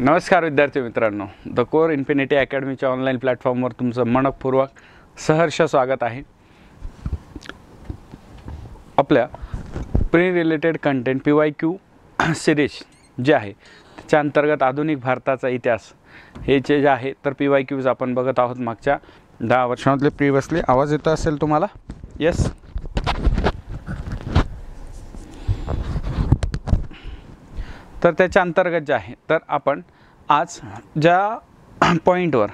नमस्कार विद्यार्थी मित्रांनो द कोर इन्फिनिटी अकॅडमीच्या ऑनलाईन प्लॅटफॉर्मवर तुमचं मनपूर्वक सहर्ष स्वागत आहे आपल्या pre related content P Y Q series जे आहे त्याच्या अंतर्गत आधुनिक भारताचा इतिहास हे जे जे आहे तर पी वाय क्यूज आपण बघत आहोत मागच्या दहा वर्षांमधले प्रिव्हियसली आवाज येतो असेल तुम्हाला येस तर त्याच्या अंतर्गत जे आहे तर आपण आज ज्या पॉईंटवर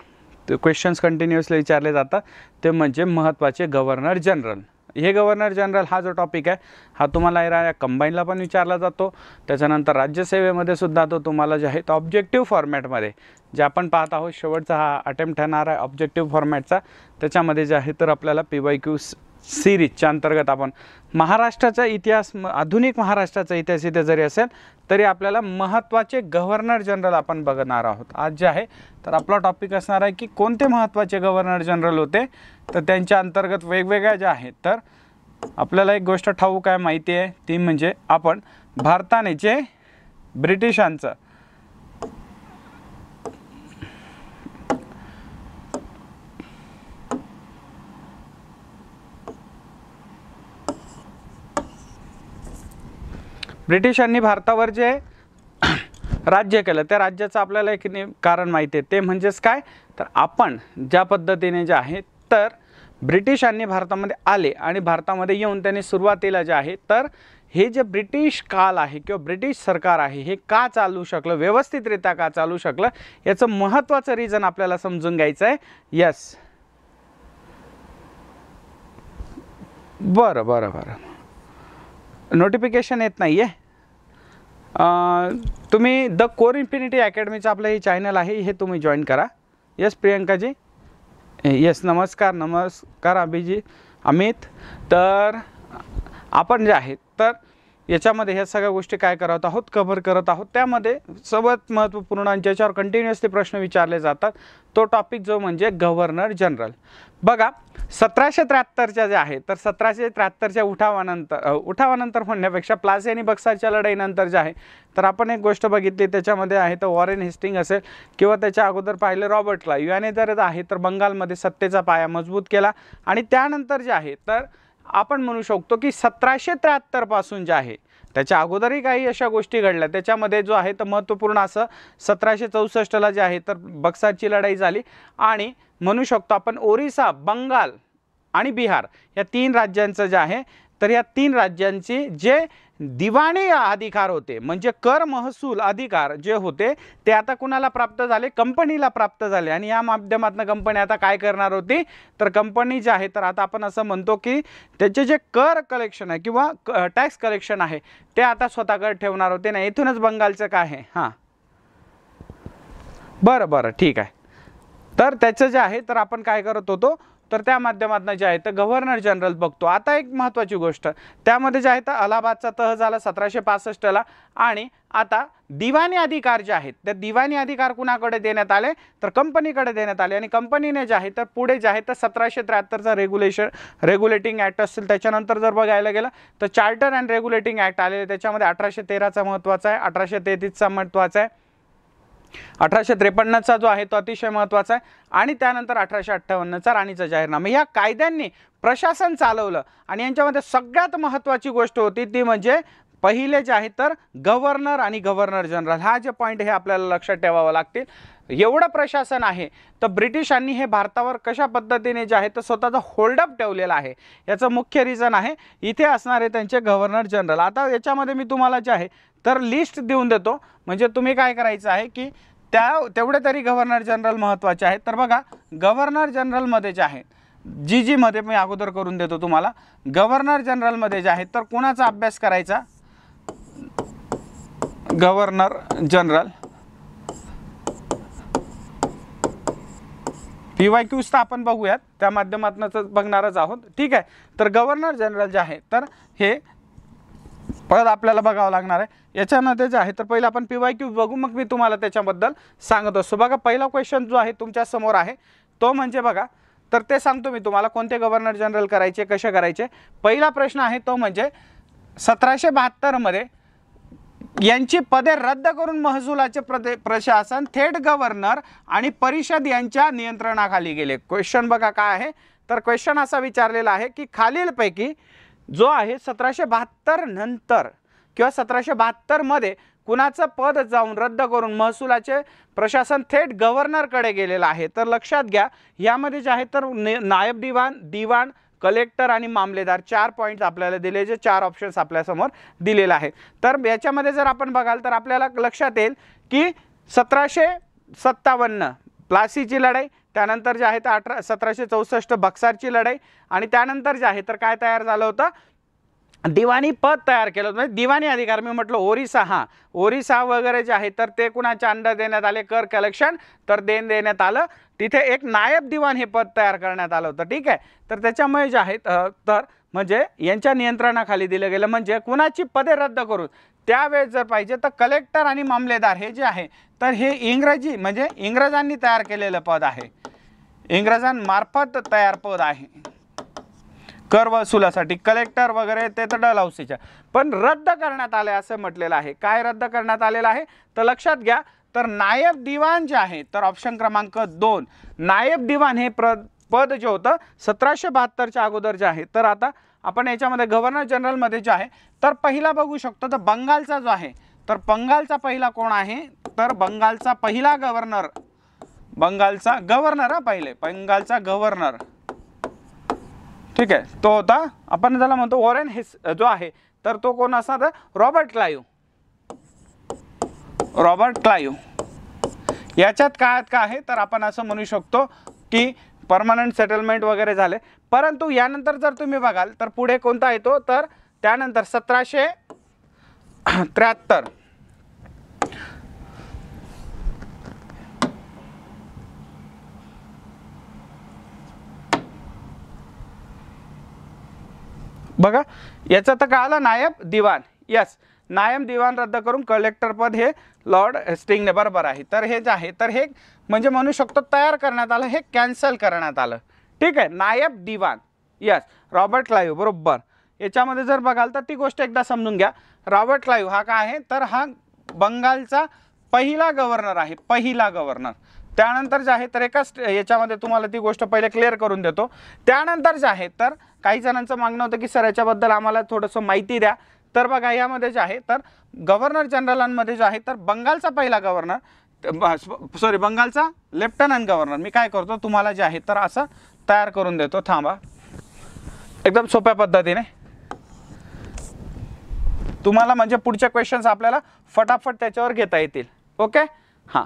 ते क्वेश्चन्स कंटिन्युअसली विचारले जातात ते म्हणजे महत्त्वाचे गव्हर्नर जनरल हे गव्हर्नर जनरल हा जो टॉपिक आहे हा तुम्हाला या कंबाईनला पण विचारला जातो त्याच्यानंतर राज्यसेवेमध्ये सुद्धा तो तुम्हाला जे आहे तो ऑब्जेक्टिव्ह फॉर्मॅटमध्ये जे आपण पाहत आहोत शेवटचा हा अटेम्प्ट ठरणार आहे ऑब्जेक्टिव्ह फॉर्मॅटचा त्याच्यामध्ये जे आहे तर आपल्याला पी वाय क्यू सिरीजच्या अंतर्गत आपण महाराष्ट्राचा इतिहास आधुनिक महाराष्ट्राचा इतिहास इथे जरी असेल तरी आपल्याला महत्त्वाचे गव्हर्नर जनरल आपण बघणार आहोत आज जे आहे तर आपला टॉपिक असणार आहे की कोणते महत्त्वाचे गव्हर्नर जनरल होते तर त्यांच्या अंतर्गत वेगवेगळ्या ज्या आहेत तर आपल्याला एक गोष्ट ठाऊक आहे माहिती आहे ती म्हणजे आपण भारताने जे ब्रिटिशांचं ब्रिटिशांनी भारतावर जे राज्य केलं त्या राज्याचं आपल्याला एक कारण माहिती आहे ते म्हणजेच काय तर आपण ज्या पद्धतीने जे आहे तर ब्रिटिशांनी भारतामध्ये आले आणि भारतामध्ये येऊन त्यांनी सुरुवातीला जे आहे तर हे जे ब्रिटिश काल आहे किंवा ब्रिटिश सरकार आहे हे का चालू शकलं व्यवस्थितरित्या का चालू शकलं याचं महत्त्वाचं रिझन आपल्याला समजून घ्यायचं आहे यस बरं बरं बरं नोटिफिकेशन येत नाही आहे तुम्ही द कोर इन्फिनिटी अकॅडमीचं आपलं हे चॅनल आहे हे तुम्ही जॉईन करा यस प्रियंकाजी येस नमस्कार नमस्कार अभिजी अमित तर आपण जे आहेत तर याच्यामध्ये ह्या सगळ्या गोष्टी काय करत आहोत कव्हर करत आहोत त्यामध्ये सर्वात महत्त्वपूर्ण आणि ज्याच्यावर कंटिन्युअसली प्रश्न विचारले जातात तो टॉपिक जो म्हणजे गव्हर्नर जनरल बघा सतराशे त्र्याहत्तरच्या जे आहे तर सतराशे त्र्याहत्तरच्या उठावानंतर उठावानंतर म्हणण्यापेक्षा प्लासी आणि बक्साच्या लढाईनंतर जे आहे तर आपण एक गोष्ट बघितली त्याच्यामध्ये आहे तर वॉरेन हिस्टिंग असेल किंवा त्याच्या अगोदर पाहिलं रॉबर्टला याने जर आहे तर बंगालमध्ये सत्तेचा पाया मजबूत केला आणि त्यानंतर जे आहे तर आपण म्हणू शकतो की सतराशे त्र्याहत्तरपासून जे आहे त्याच्या अगोदरही काही अशा गोष्टी घडल्या त्याच्यामध्ये जो आहे तर महत्त्वपूर्ण असं सतराशे चौसष्टला जे आहे तर बक्साची लढाई झाली आणि म्हणू शकतो आपण ओरिसा बंगाल आणि बिहार या तीन राज्यांचं जे आहे तर या तीन राज्यांची जे दिवाणी अधिकार होते म्हणजे कर महसूल अधिकार जे होते ते आता कुणाला प्राप्त झाले कंपनीला प्राप्त झाले आणि या माध्यमातून कंपनी आता काय करणार होती तर कंपनी जे आहे तर आता आपण असं म्हणतो की त्याचे जे कर कलेक्शन आहे किंवा टॅक्स कलेक्शन आहे ते आता स्वतःकडे ठेवणार होते ना इथूनच बंगालचं काय आहे हां बरं बरं ठीक आहे तर त्याचं जे आहे तर आपण काय करत होतो तर त्या माध्यमातून जे आहे तर गव्हर्नर जनरल बघतो आता एक महत्त्वाची गोष्ट त्यामध्ये जे आहे तर अलाहाबादचा तह झाला सतराशे पासष्टला आणि आता दिवाणी अधिकार जे आहेत त्या दिवाणी अधिकार कुणाकडे देण्यात आले तर कंपनीकडे देण्यात आले आणि कंपनीने जे आहे तर पुढे जे आहे तर सतराशे त्र्याहत्तरचा रेग्युलेशन रेग्युलेटिंग ॲक्ट असेल त्याच्यानंतर जर बघायला गेलं तर चार्टर अँड रेग्युलेटिंग ॲक्ट आलेले त्याच्यामध्ये अठराशे तेराचा महत्त्वाचा आहे अठराशे तेहतीसचा महत्त्वाचा आहे अठराशे त्रेपन्नचा जो आहे तो अतिशय महत्त्वाचा आहे आणि त्यानंतर अठराशे अठ्ठावन्नचा राणीचा जाहीरनामा या कायद्यांनी प्रशासन चालवलं आणि यांच्यामध्ये सगळ्यात महत्त्वाची गोष्ट होती ती म्हणजे पहिले जे आहे तर गव्हर्नर आणि गव्हर्नर जनरल हा जे पॉईंट हे आपल्याला लक्षात ठेवावं लागतील एवढं प्रशासन आहे तर ब्रिटिशांनी हे भारतावर कशा पद्धतीने जे आहे तर स्वतःचा होल्डअप ठेवलेला आहे याचं मुख्य रिझन आहे इथे असणारे त्यांचे गव्हर्नर जनरल आता याच्यामध्ये मी तुम्हाला जे आहे तर लिस्ट देऊन देतो म्हणजे तुम्ही काय करायचं आहे की त्या तेवढे तरी गव्हर्नर जनरल महत्त्वाचे आहेत तर बघा गव्हर्नर जनरलमध्ये जे आहेत जी जीमध्ये मी अगोदर करून देतो तुम्हाला गव्हर्नर जनरलमध्ये जे आहेत तर कोणाचा अभ्यास करायचा governor general P Y Qs तर आपण बघूयात त्या माध्यमातूनच बघणारच आहोत ठीक आहे तर गव्हर्नर जनरल जे आहे तर हे परत आपल्याला बघावं लागणार आहे याच्यामध्ये जे आहे तर पहिलं आपण पी वाय क्यू बघू मग मी तुम्हाला त्याच्याबद्दल सांगत असतो बघा पहिला क्वेश्चन जो आहे तुमच्या समोर आहे तो म्हणजे बघा तर ते सांगतो मी तुम्हाला कोणते गव्हर्नर जनरल करायचे कसे करायचे पहिला प्रश्न आहे तो म्हणजे सतराशे बहात्तरमध्ये यांची पदे रद्द करून महसुलाचे प्रदे प्रशासन थेट गव्हर्नर आणि परिषद यांच्या नियंत्रणाखाली गेले क्वेश्चन बघा काय आहे तर क्वेश्चन असा विचारलेला आहे की खालीलपैकी जो आहे सतराशे बहात्तर नंतर किंवा सतराशे बहात्तरमध्ये कुणाचं पद जाऊन रद्द करून महसुलाचे प्रशासन थेट गव्हर्नरकडे गेलेलं आहे तर लक्षात घ्या यामध्ये जे आहे तर नायब दिवाण दिवाण कलेक्टर आणि मामलेदार चार पॉईंट्स आपल्याला दिले जे चार ऑप्शन्स आपल्यासमोर दिलेला आहे तर याच्यामध्ये जर आपण बघाल तर आपल्याला लक्षात येईल की सतराशे सत्तावन्न प्लासीची लढाई त्यानंतर जे आहे तर अठरा सतराशे चौसष्ट बक्सारची लढाई आणि त्यानंतर जे आहे तर काय तयार झालं होतं दिवाणी पद तयार केलं म्हणजे दिवाणी अधिकार मी म्हटलं ओरिसा हा ओरिसा वगैरे जे आहे तर ते कुणाच्या अंडर देण्यात आले कर कलेक्शन तर देण देण्यात आलं तिथे एक नायब दिवाण हे पद तयार करण्यात आलं होतं ठीक आहे तर त्याच्यामुळे जे आहेत तर म्हणजे यांच्या नियंत्रणाखाली दिलं गेलं म्हणजे कुणाची पदे रद्द करून त्यावेळेस जर पाहिजे तर कलेक्टर आणि मामलेदार हे जे आहे तर हे इंग्रजी म्हणजे इंग्रजांनी तयार केलेलं पद आहे इंग्रजांमार्फत तयार पद आहे कर वसुलासाठी कलेक्टर वगैरे ते तर डलहौसीच्या पण रद्द करण्यात आले असं म्हटलेलं आहे काय रद्द करण्यात आलेलं आहे तर लक्षात घ्या तर नायब दिवान जे आहे तर ऑप्शन क्रमांक दोन नायब दिवान हे प्र पद जे होतं सतराशे बहात्तरच्या अगोदर जे आहे तर आता आपण याच्यामध्ये गव्हर्नर जनरलमध्ये जे आहे तर पहिला बघू शकतो तर बंगालचा जो आहे तर बंगालचा पहिला कोण आहे तर बंगालचा पहिला गव्हर्नर बंगालचा गव्हर्नर हा पहिले बंगालचा गव्हर्नर ठीक आहे तो होता आपण त्याला म्हणतो वॉरेन हिस जो आहे तर तो कोण तर रॉबर्ट क्लायू रॉबर्ट क्लायू याच्यात काय का आहे तर आपण असं म्हणू शकतो की परमनंट सेटलमेंट वगैरे झाले परंतु यानंतर जर तुम्ही बघाल तर पुढे कोणता येतो तर त्यानंतर सतराशे त्र्याहत्तर बघा याचा तर काय आलं नायब दिवाण यस नायब दिवाण रद्द करून कलेक्टर पद हे लॉर्ड हेस्टिंगने बरोबर आहे तर हे जे आहे तर हे म्हणजे म्हणू शकतो तयार करण्यात आलं हे कॅन्सल करण्यात आलं ठीक आहे नायब दिवान यस रॉबर्ट क्लायू बरोबर याच्यामध्ये जर बघाल तर ती गोष्ट एकदा समजून घ्या रॉबर्ट क्लायू हा काय आहे तर हा बंगालचा पहिला गव्हर्नर आहे पहिला गव्हर्नर त्यानंतर जे आहे तर एकाच याच्यामध्ये तुम्हाला ती गोष्ट पहिले क्लिअर करून देतो त्यानंतर जे आहे तर काही जणांचं मागणं होतं की सर याच्याबद्दल आम्हाला थोडंसं माहिती द्या तर बघा यामध्ये जे आहे तर गव्हर्नर जनरलांमध्ये जे आहे तर बंगालचा पहिला गव्हर्नर सॉरी बंगालचा लेफ्टनंट गव्हर्नर मी काय करतो तुम्हाला जे आहे तर असं तयार करून देतो थांबा एकदम सोप्या पद्धतीने तुम्हाला म्हणजे पुढच्या क्वेश्चन्स आपल्याला फटाफट त्याच्यावर घेता येतील ओके हां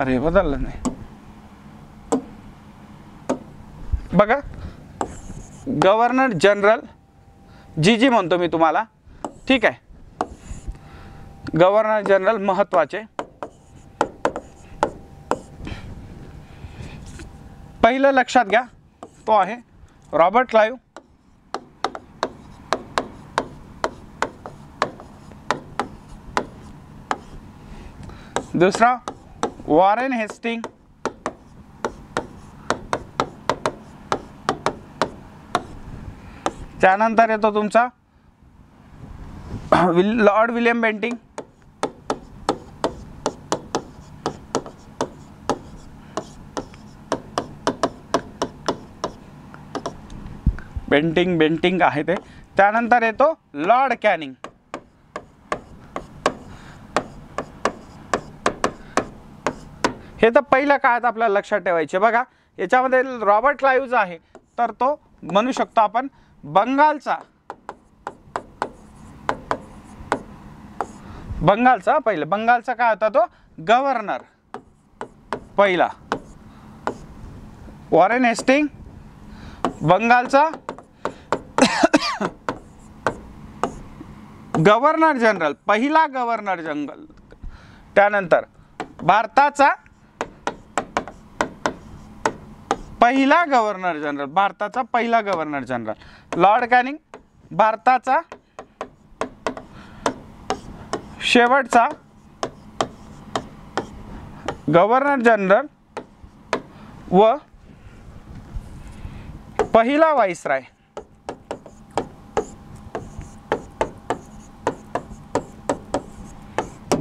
अरे बदल लेने बगा गवर्नर जनरल जी जी मन तो मैं तुम्हारा ठीक है गवर्नर जनरल महत्वा पहिलं लक्षा गया तो है रॉबर्ट क्लाइव दूसरा वॉरेन हेस्टिंग त्यानंतर येतो तुमचा lord William Bentinck Bentinck Bentinck आहे ते त्यानंतर येतो लॉर्ड कॅनिंग हे तर काय काळात आपल्याला लक्षात ठेवायचे बघा याच्यामध्ये रॉबर्ट जो आहे तर तो म्हणू शकतो आपण बंगालचा बंगालचा पहिला बंगालचा काय होता तो गव्हर्नर पहिला वॉरेन हेस्टिंग बंगालचा गव्हर्नर जनरल पहिला गव्हर्नर जनरल त्यानंतर भारताचा पहिला गव्हर्नर जनरल भारताचा पहिला गव्हर्नर जनरल लॉर्ड कॅनिंग भारताचा शेवटचा गव्हर्नर जनरल व पहिला वाईसराय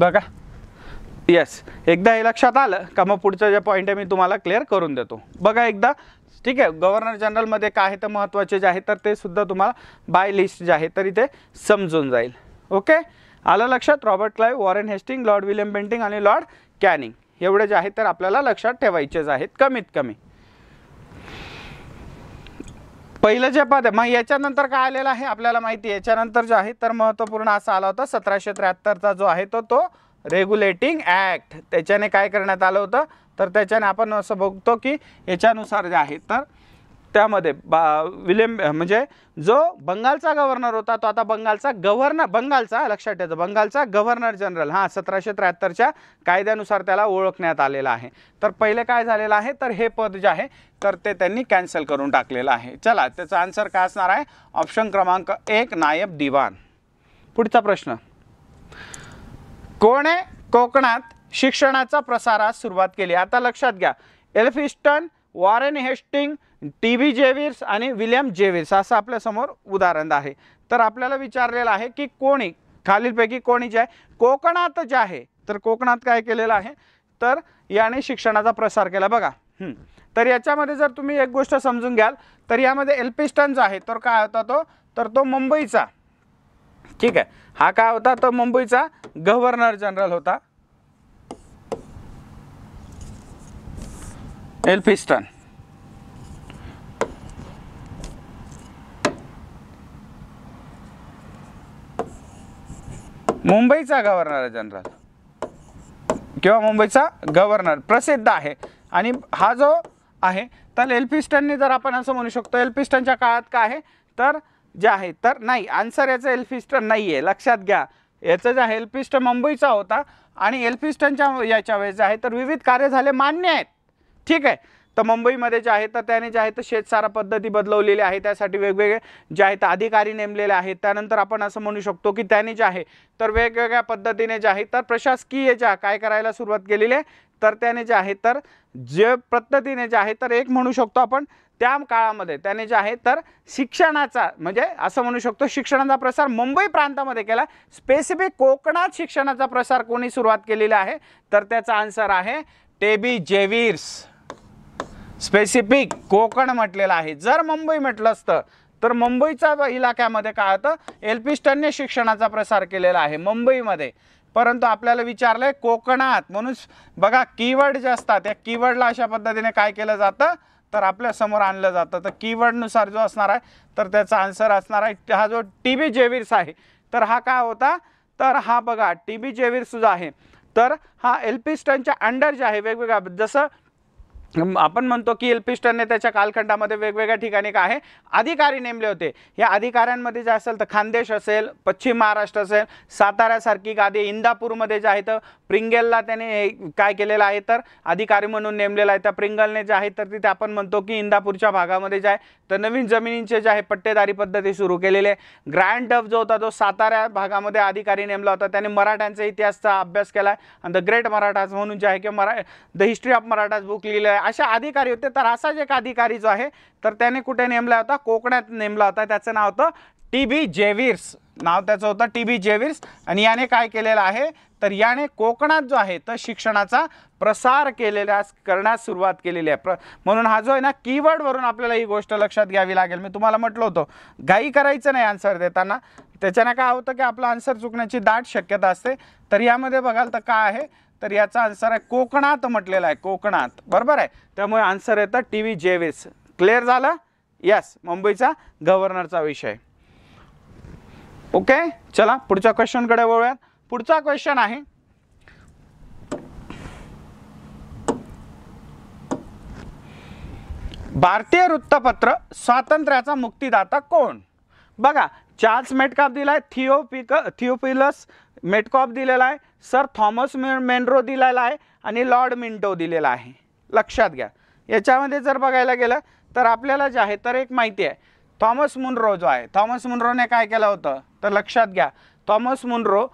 बघा येस एकदा हे लक्षात आलं का मग पुढचं जे पॉईंट आहे मी तुम्हाला क्लिअर करून देतो बघा एकदा ठीक आहे गव्हर्नर जनरलमध्ये काय आहे तर महत्त्वाचे जे आहे तर ते सुद्धा तुम्हाला बाय लिस्ट जे आहे तर इथे समजून जाईल ओके आलं लक्षात Robert Clive Warren Hasting lord William Bentinck आणि लॉर्ड कॅनिंग एवढे जे आहे तर आपल्याला लक्षात ठेवायचेच आहेत कमीत कमी पहिलं जे पद आहे मग याच्यानंतर काय आलेलं आहे आपल्याला माहिती आहे याच्यानंतर जो आहे तर महत्त्वपूर्ण असा आला होता सतराशे त्र्याहत्तरचा जो आहे तो तो रेग्युलेटिंग ॲक्ट त्याच्याने काय करण्यात आलं होतं तर त्याच्याने आपण असं बघतो की याच्यानुसार जे आहे तर त्यामध्ये बा विलियम म्हणजे जो बंगालचा गव्हर्नर होता तो आता बंगालचा गव्हर्नर बंगालचा लक्षात ठेवतो बंगालचा गव्हर्नर जनरल हा सतराशे त्र्याहत्तरच्या कायद्यानुसार त्याला ओळखण्यात आलेला आहे तर पहिले काय झालेलं आहे तर हे पद जे आहे तर ते त्यांनी कॅन्सल करून टाकलेलं आहे चला त्याचा आन्सर काय असणार आहे ऑप्शन क्रमांक एक नायब दिवान पुढचा प्रश्न कोणे कोकणात शिक्षणाचा प्रसारास सुरुवात केली आता लक्षात घ्या Elphinstone Warren Hasting T V Jervis आणि विलियम जेविर्स असं आपल्यासमोर उदाहरण आहे तर आपल्याला विचारलेलं आहे की कोणी खालीलपैकी कोणी जे आहे कोकणात जे आहे तर कोकणात काय केलेलं आहे तर याने शिक्षणाचा प्रसार केला बघा तर याच्यामध्ये जर तुम्ही एक गोष्ट समजून घ्याल तर यामध्ये एल्पिस्टन जो आहे तर काय होता तो तर तो मुंबईचा ठीक आहे हा काय होता तो मुंबईचा गव्हर्नर जनरल होता एल्फिस्टन मुंबईचा गव्हर्नर जनरल किंवा मुंबईचा गव्हर्नर प्रसिद्ध आहे आणि हा जो आहे तर एल्फिस्टनने जर आपण असं म्हणू शकतो एल्फिस्टनच्या काळात काय आहे तर जे आहे तर नाही आन्सर याचं एल्फिस्टन नाही आहे लक्षात घ्या याचं जे आहे मुंबईचा होता आणि एल्फिस्टनच्या याच्या वेळेस आहे तर विविध कार्य झाले मान्य आहेत ठीक आहे तर मुंबईमध्ये जे आहे तर त्याने जे आहे तर शेतसारा पद्धती बदलवलेली आहे त्यासाठी वेगवेगळे जे आहेत अधिकारी नेमलेले आहेत त्यानंतर आपण असं म्हणू शकतो की त्याने जे आहे तर वेगवेगळ्या पद्धतीने जे आहे तर प्रशासकीय ज्या काय करायला सुरुवात केलेली आहे तर त्याने जे आहे तर जे पद्धतीने जे आहे तर एक म्हणू शकतो आपण त्या काळामध्ये त्याने जे आहे तर शिक्षणाचा म्हणजे असं म्हणू शकतो शिक्षणाचा प्रसार मुंबई प्रांतामध्ये केला स्पेसिफिक कोकणात शिक्षणाचा प्रसार कोणी सुरुवात केलेला आहे तर त्याचा आन्सर आहे टेबी जेवीर्स स्पेसिफिक कोकण म्हटलेलं आहे जर मुंबई म्हटलं असतं तर मुंबईचा इलाक्यामध्ये काय होतं स्टन्य शिक्षणाचा प्रसार केलेला आहे मुंबईमध्ये परंतु आपल्याला विचारलं आहे कोकणात म्हणून बघा कीवर्ड जे असतात त्या कीवर्डला अशा पद्धतीने काय केलं जातं तर आपल्यासमोर आणलं जातं तर कीवर्डनुसार जो असणार आहे तर त्याचा आन्सर असणार आहे हा जो टी बी जेविर्स आहे तर हा काय होता तर हा बघा टी बी जेविर्स जो आहे तर हा एल पी स्टनच्या अंडर जे आहे वेगवेगळ्या जसं आपण म्हणतो की एल स्टनने त्याच्या कालखंडामध्ये वेगवेगळ्या ठिकाणी काय आहे अधिकारी नेमले होते या अधिकाऱ्यांमध्ये जे असेल तर खानदेश असेल पश्चिम महाराष्ट्र असेल साताऱ्यासारखी गादी इंदापूरमध्ये जे आहे तर प्रिंगेलला त्याने काय केलेलं आहे तर अधिकारी म्हणून नेमलेला आहे त्या प्रिंगलने जे आहे तर तिथे आपण म्हणतो की इंदापूरच्या भागामध्ये जे आहे तर नवीन जमिनींचे जे आहे पट्टेदारी पद्धती सुरू केलेले ग्रँड डफ जो होता तो सातारा भागामध्ये अधिकारी नेमला होता त्याने मराठ्यांचा इतिहासचा अभ्यास केला आहे द ग्रेट मराठाज म्हणून जे आहे किंवा मरा the history of Marathas book लिहिलं आहे अशा अधिकारी होते तर असा एक अधिकारी जो आहे तर त्याने कुठे नेमला होता कोकणात नेमला होता त्याचं नाव होतं टी बी जेव्हिर्स नाव त्याचं होतं टी बी जेविर्स आणि याने काय केलेलं आहे तर याने कोकणात जो आहे तर शिक्षणाचा प्रसार केलेला करण्यास सुरुवात केलेली आहे प्र म्हणून हा जो आहे ना कीवर्डवरून आपल्याला ही गोष्ट लक्षात घ्यावी लागेल मी तुम्हाला म्हटलं होतं घाई करायचं नाही आन्सर देताना त्याच्याने काय होतं की आपला आन्सर चुकण्याची दाट शक्यता असते तर यामध्ये बघाल तर काय आहे तर याचा आन्सर आहे कोकणात म्हटलेला आहे कोकणात बरोबर आहे त्यामुळे आन्सर येतं टी व्ही जेवेस क्लिअर झालं यस मुंबईचा गव्हर्नरचा विषय ओके चला पुढच्या क्वेश्चनकडे वळूयात पुढचा क्वेश्चन आहे भारतीय वृत्तपत्र स्वातंत्र्याचा मुक्तीदाता कोण बघा चार्ल्स मेटकॉप दिलाय थिओपिक थिओपिलस मेटकॉप दिलेला आहे सर थॉमस मे मेनरो दिलेला आहे आणि लॉर्ड मिंटो दिलेला आहे लक्षात घ्या याच्यामध्ये जर बघायला गेलं तर आपल्याला जे आहे तर एक माहिती आहे थॉमस मुनरो जो आहे थॉमस मुनरोने काय केलं होतं तर लक्षात घ्या थॉमस मुनरो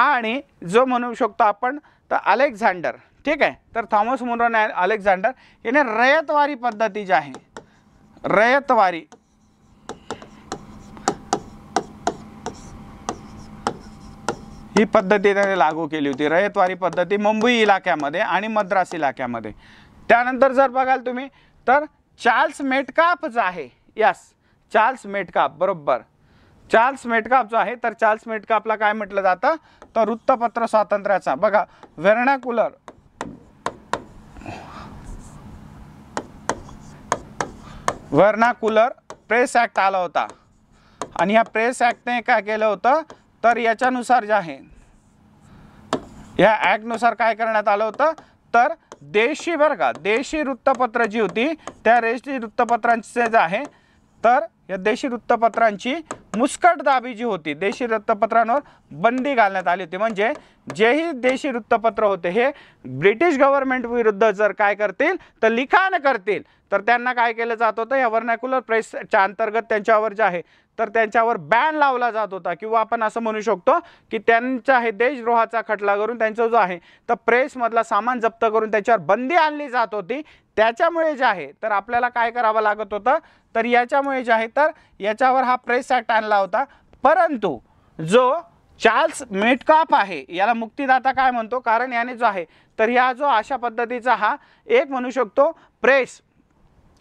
आणि जो म्हणू शकतो आपण तर अलेक्झांडर ठीक आहे तर थॉमस मुनरोने अलेक्झांडर याने रयतवारी पद्धती जी आहे रयतवारी ही पद्धती त्याने लागू केली होती रयतवारी पद्धती मुंबई इलाक्यामध्ये आणि मद्रास इलाक्यामध्ये त्यानंतर जर बघाल तुम्ही तर चार्ल्स मेटकाप जो आहे यस चार्ल्स मेटकाप बरोबर चार्ल्स मेटकाप जो आहे तर चार्ल्स मेटकापला काय म्हटलं जातं तर वृत्तपत्र स्वातंत्र्याचा बघा व्हर्णाकुलर वर्णाकुलर प्रेस ॲक्ट आला होता आणि ह्या प्रेस ॲक्टने काय केलं होतं तर याच्यानुसार जे आहे या ॲक्टनुसार काय करण्यात आलं होतं तर देशी बरं का देशी वृत्तपत्र जी होती त्या रेशी वृत्तपत्रांचे जे आहे तर या देशी वृत्तपत्रांची मुस्कटदाबी जी होती देशी वृत्तपत्रांवर बंदी घालण्यात आली होती म्हणजे जेही देशी वृत्तपत्र होते हे ब्रिटिश गव्हर्नमेंट विरुद्ध जर काय करतील तर लिखाण करतील तर त्यांना काय केलं जात होतं या वर्नॅक्युलर प्रेसच्या अंतर्गत त्यांच्यावर जे आहे तर त्यांच्यावर बॅन लावला जात होता किंवा आपण असं म्हणू शकतो की त्यांचा हे देशद्रोहाचा खटला करून त्यांचा जो आहे तर प्रेसमधला सामान जप्त करून त्याच्यावर बंदी आणली जात होती त्याच्यामुळे जे आहे तर आपल्याला काय करावं लागत होतं तर याच्यामुळे जे आहे तर याच्यावर हा प्रेस ॲक्ट आणला होता परंतु जो चार्ल्स मेटकाप आहे याला मुक्तिदाता काय म्हणतो कारण याने जो आहे तर ह्या जो अशा पद्धतीचा हा एक म्हणू शकतो प्रेस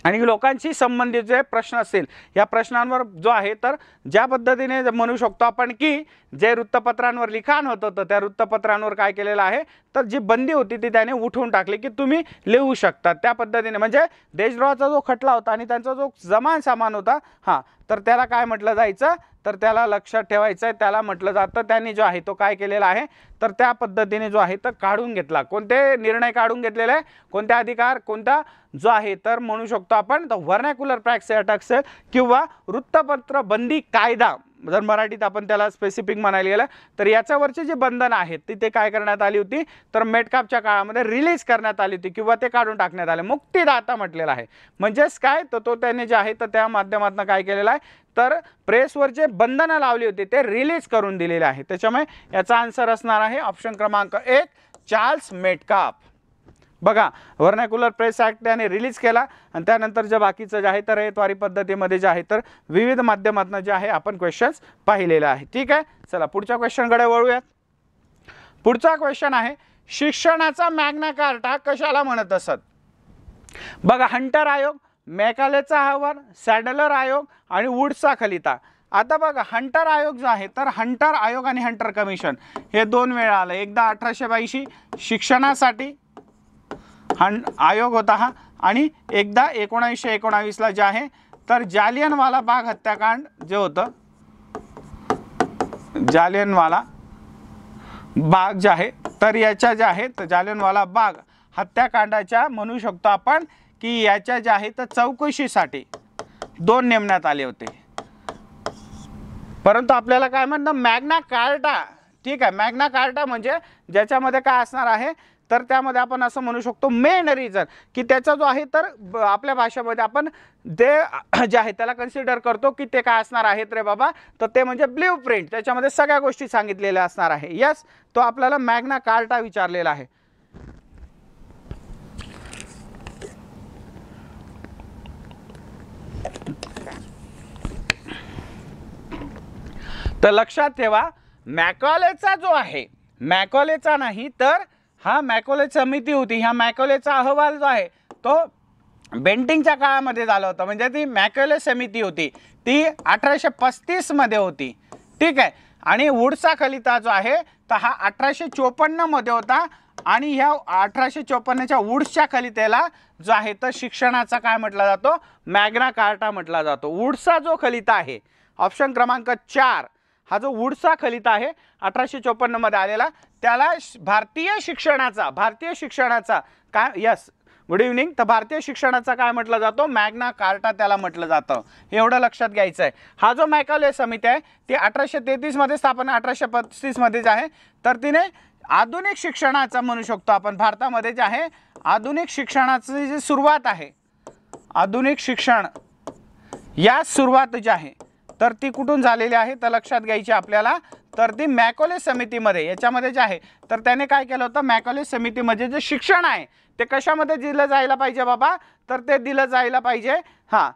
आणि लोकांशी संबंधित जे प्रश्न असतील या प्रश्नांवर जो आहे तर ज्या पद्धतीने म्हणू शकतो आपण की जे वृत्तपत्रांवर लिखाण होत होतं त्या वृत्तपत्रांवर काय केलेलं आहे तर जी बंदी होती ती त्याने उठवून टाकली की तुम्ही लिहू शकता त्या पद्धतीने म्हणजे देशद्रोहाचा जो खटला होता आणि त्यांचा जो जमान सामान होता हां तर त्याला काय म्हटलं जायचं तर त्याला लक्षात ठेवायचं आहे त्याला म्हटलं जातं त्यांनी जो आहे तो काय केलेला आहे तर त्या पद्धतीने जो आहे तर काढून घेतला कोणते निर्णय काढून घेतलेले आहे कोणते अधिकार कोणता जो आहे तर म्हणू शकतो आपण तर व्हर्नॅक्युलर प्रॅक्स अटॅक्स किंवा वृत्तपत्र बंदी कायदा जर मराठीत आपण त्याला स्पेसिफिक म्हणायला गेलं तर याच्यावरचे जे बंधनं आहेत तिथे काय करण्यात आली होती तर मेटकापच्या काळामध्ये रिलीज करण्यात आली होती किंवा ते काढून टाकण्यात आले मुक्तीदाता म्हटलेला आहे म्हणजेच काय तर तो त्याने जे आहे तर त्या माध्यमातून काय केलेलं आहे तर प्रेसवर जे बंधनं लावली होती ते रिलीज करून दिलेले आहे त्याच्यामुळे याचा आन्सर असणार आहे ऑप्शन क्रमांक एक चार्ल्स मेटकाप बघा व्हर्नॅक्युलर प्रेस ॲक्ट त्याने रिलीज केला आणि त्यानंतर जे बाकीचं जे आहे तर हे त्वारी पद्धतीमध्ये जे आहे तर विविध माध्यमातून जे आहे आपण क्वेश्चन्स पाहिलेलं आहे ठीक आहे चला पुढच्या क्वेश्चनकडे वळूयात पुढचा क्वेश्चन आहे शिक्षणाचा मॅग्ना कार्टा कशाला म्हणत असत बघा हंटर आयोग मेकालेचा अहवाल सॅडलर आयोग आणि वुडचा खलिता आता बघा हंटर आयोग जो आहे तर हंटर आयोग आणि हंटर कमिशन हे दोन वेळा आलं एकदा अठराशे ब्याऐंशी शिक्षणासाठी हन आयोग होता हा आणि एकदा एकोणावीसशे एकोणावीसला जे आहे तर जालियनवाला बाग हत्याकांड जे होतं जालियनवाला बाग जे आहे तर याच्या ज्या आहेत जालियनवाला बाग हत्याकांडाच्या म्हणू शकतो आपण की याच्या ज्या आहेत चौकशीसाठी दोन नेमण्यात आले होते परंतु आपल्याला काय म्हणतं मॅग्ना कार्टा ठीक आहे मॅग्ना कार्टा म्हणजे ज्याच्यामध्ये काय असणार आहे तर त्यामध्ये आपण असं म्हणू शकतो मेन रिझन की त्याचा जो आहे तर आपल्या भाषेमध्ये आपण जे जे आहे त्याला कन्सिडर करतो की ते काय असणार आहेत रे बाबा तर ते म्हणजे ब्ल्यू प्रिंट त्याच्यामध्ये सगळ्या गोष्टी सांगितलेल्या असणार आहे यस तो आपल्याला मॅग्ना कार्टा विचारलेला आहे तर लक्षात ठेवा मॅकॉलेचा जो आहे मॅकॉलेचा नाही तर हा मॅकोलेज समिती होती ह्या मॅकोलेजचा अहवाल जो आहे तो बेंटिंगच्या काळामध्ये झाला होता म्हणजे ती मॅकोलेज समिती होती ती अठराशे पस्तीसमध्ये होती ठीक आहे आणि वुडचा खलिता जो आहे तर हा अठराशे चोपन्नमध्ये होता आणि ह्या अठराशे चोपन्नच्या वुड्सच्या खलितेला जो आहे तर शिक्षणाचा काय म्हटला जातो मॅग्ना कार्टा म्हटला जातो वुडसा जो खलिता आहे ऑप्शन क्रमांक चार हा जो उडसा खलित आहे अठराशे चोपन्नमध्ये आलेला त्याला भारतीय शिक्षणाचा भारतीय शिक्षणाचा काय यस गुड इव्हनिंग तर भारतीय शिक्षणाचा काय म्हटलं जातो मॅग्ना कार्टा त्याला म्हटलं जातं हे एवढं लक्षात घ्यायचं आहे हा जो मॅकालय समिती आहे ती अठराशे तेहतीसमध्ये स्थापना अठराशे पस्तीसमध्येच आहे तर तिने आधुनिक शिक्षणाचा म्हणू शकतो आपण भारतामध्ये जे आहे आधुनिक शिक्षणाची जी सुरुवात आहे आधुनिक शिक्षण या सुरुवात जी आहे तर ती कुठून झालेली आहे तर लक्षात घ्यायची आपल्याला तर ती मॅकोले समितीमध्ये याच्यामध्ये जे आहे तर त्याने काय केलं होतं मॅकोले समितीमध्ये जे शिक्षण आहे ते कशामध्ये दिलं जायला पाहिजे बाबा तर ते दिलं जायला पाहिजे हां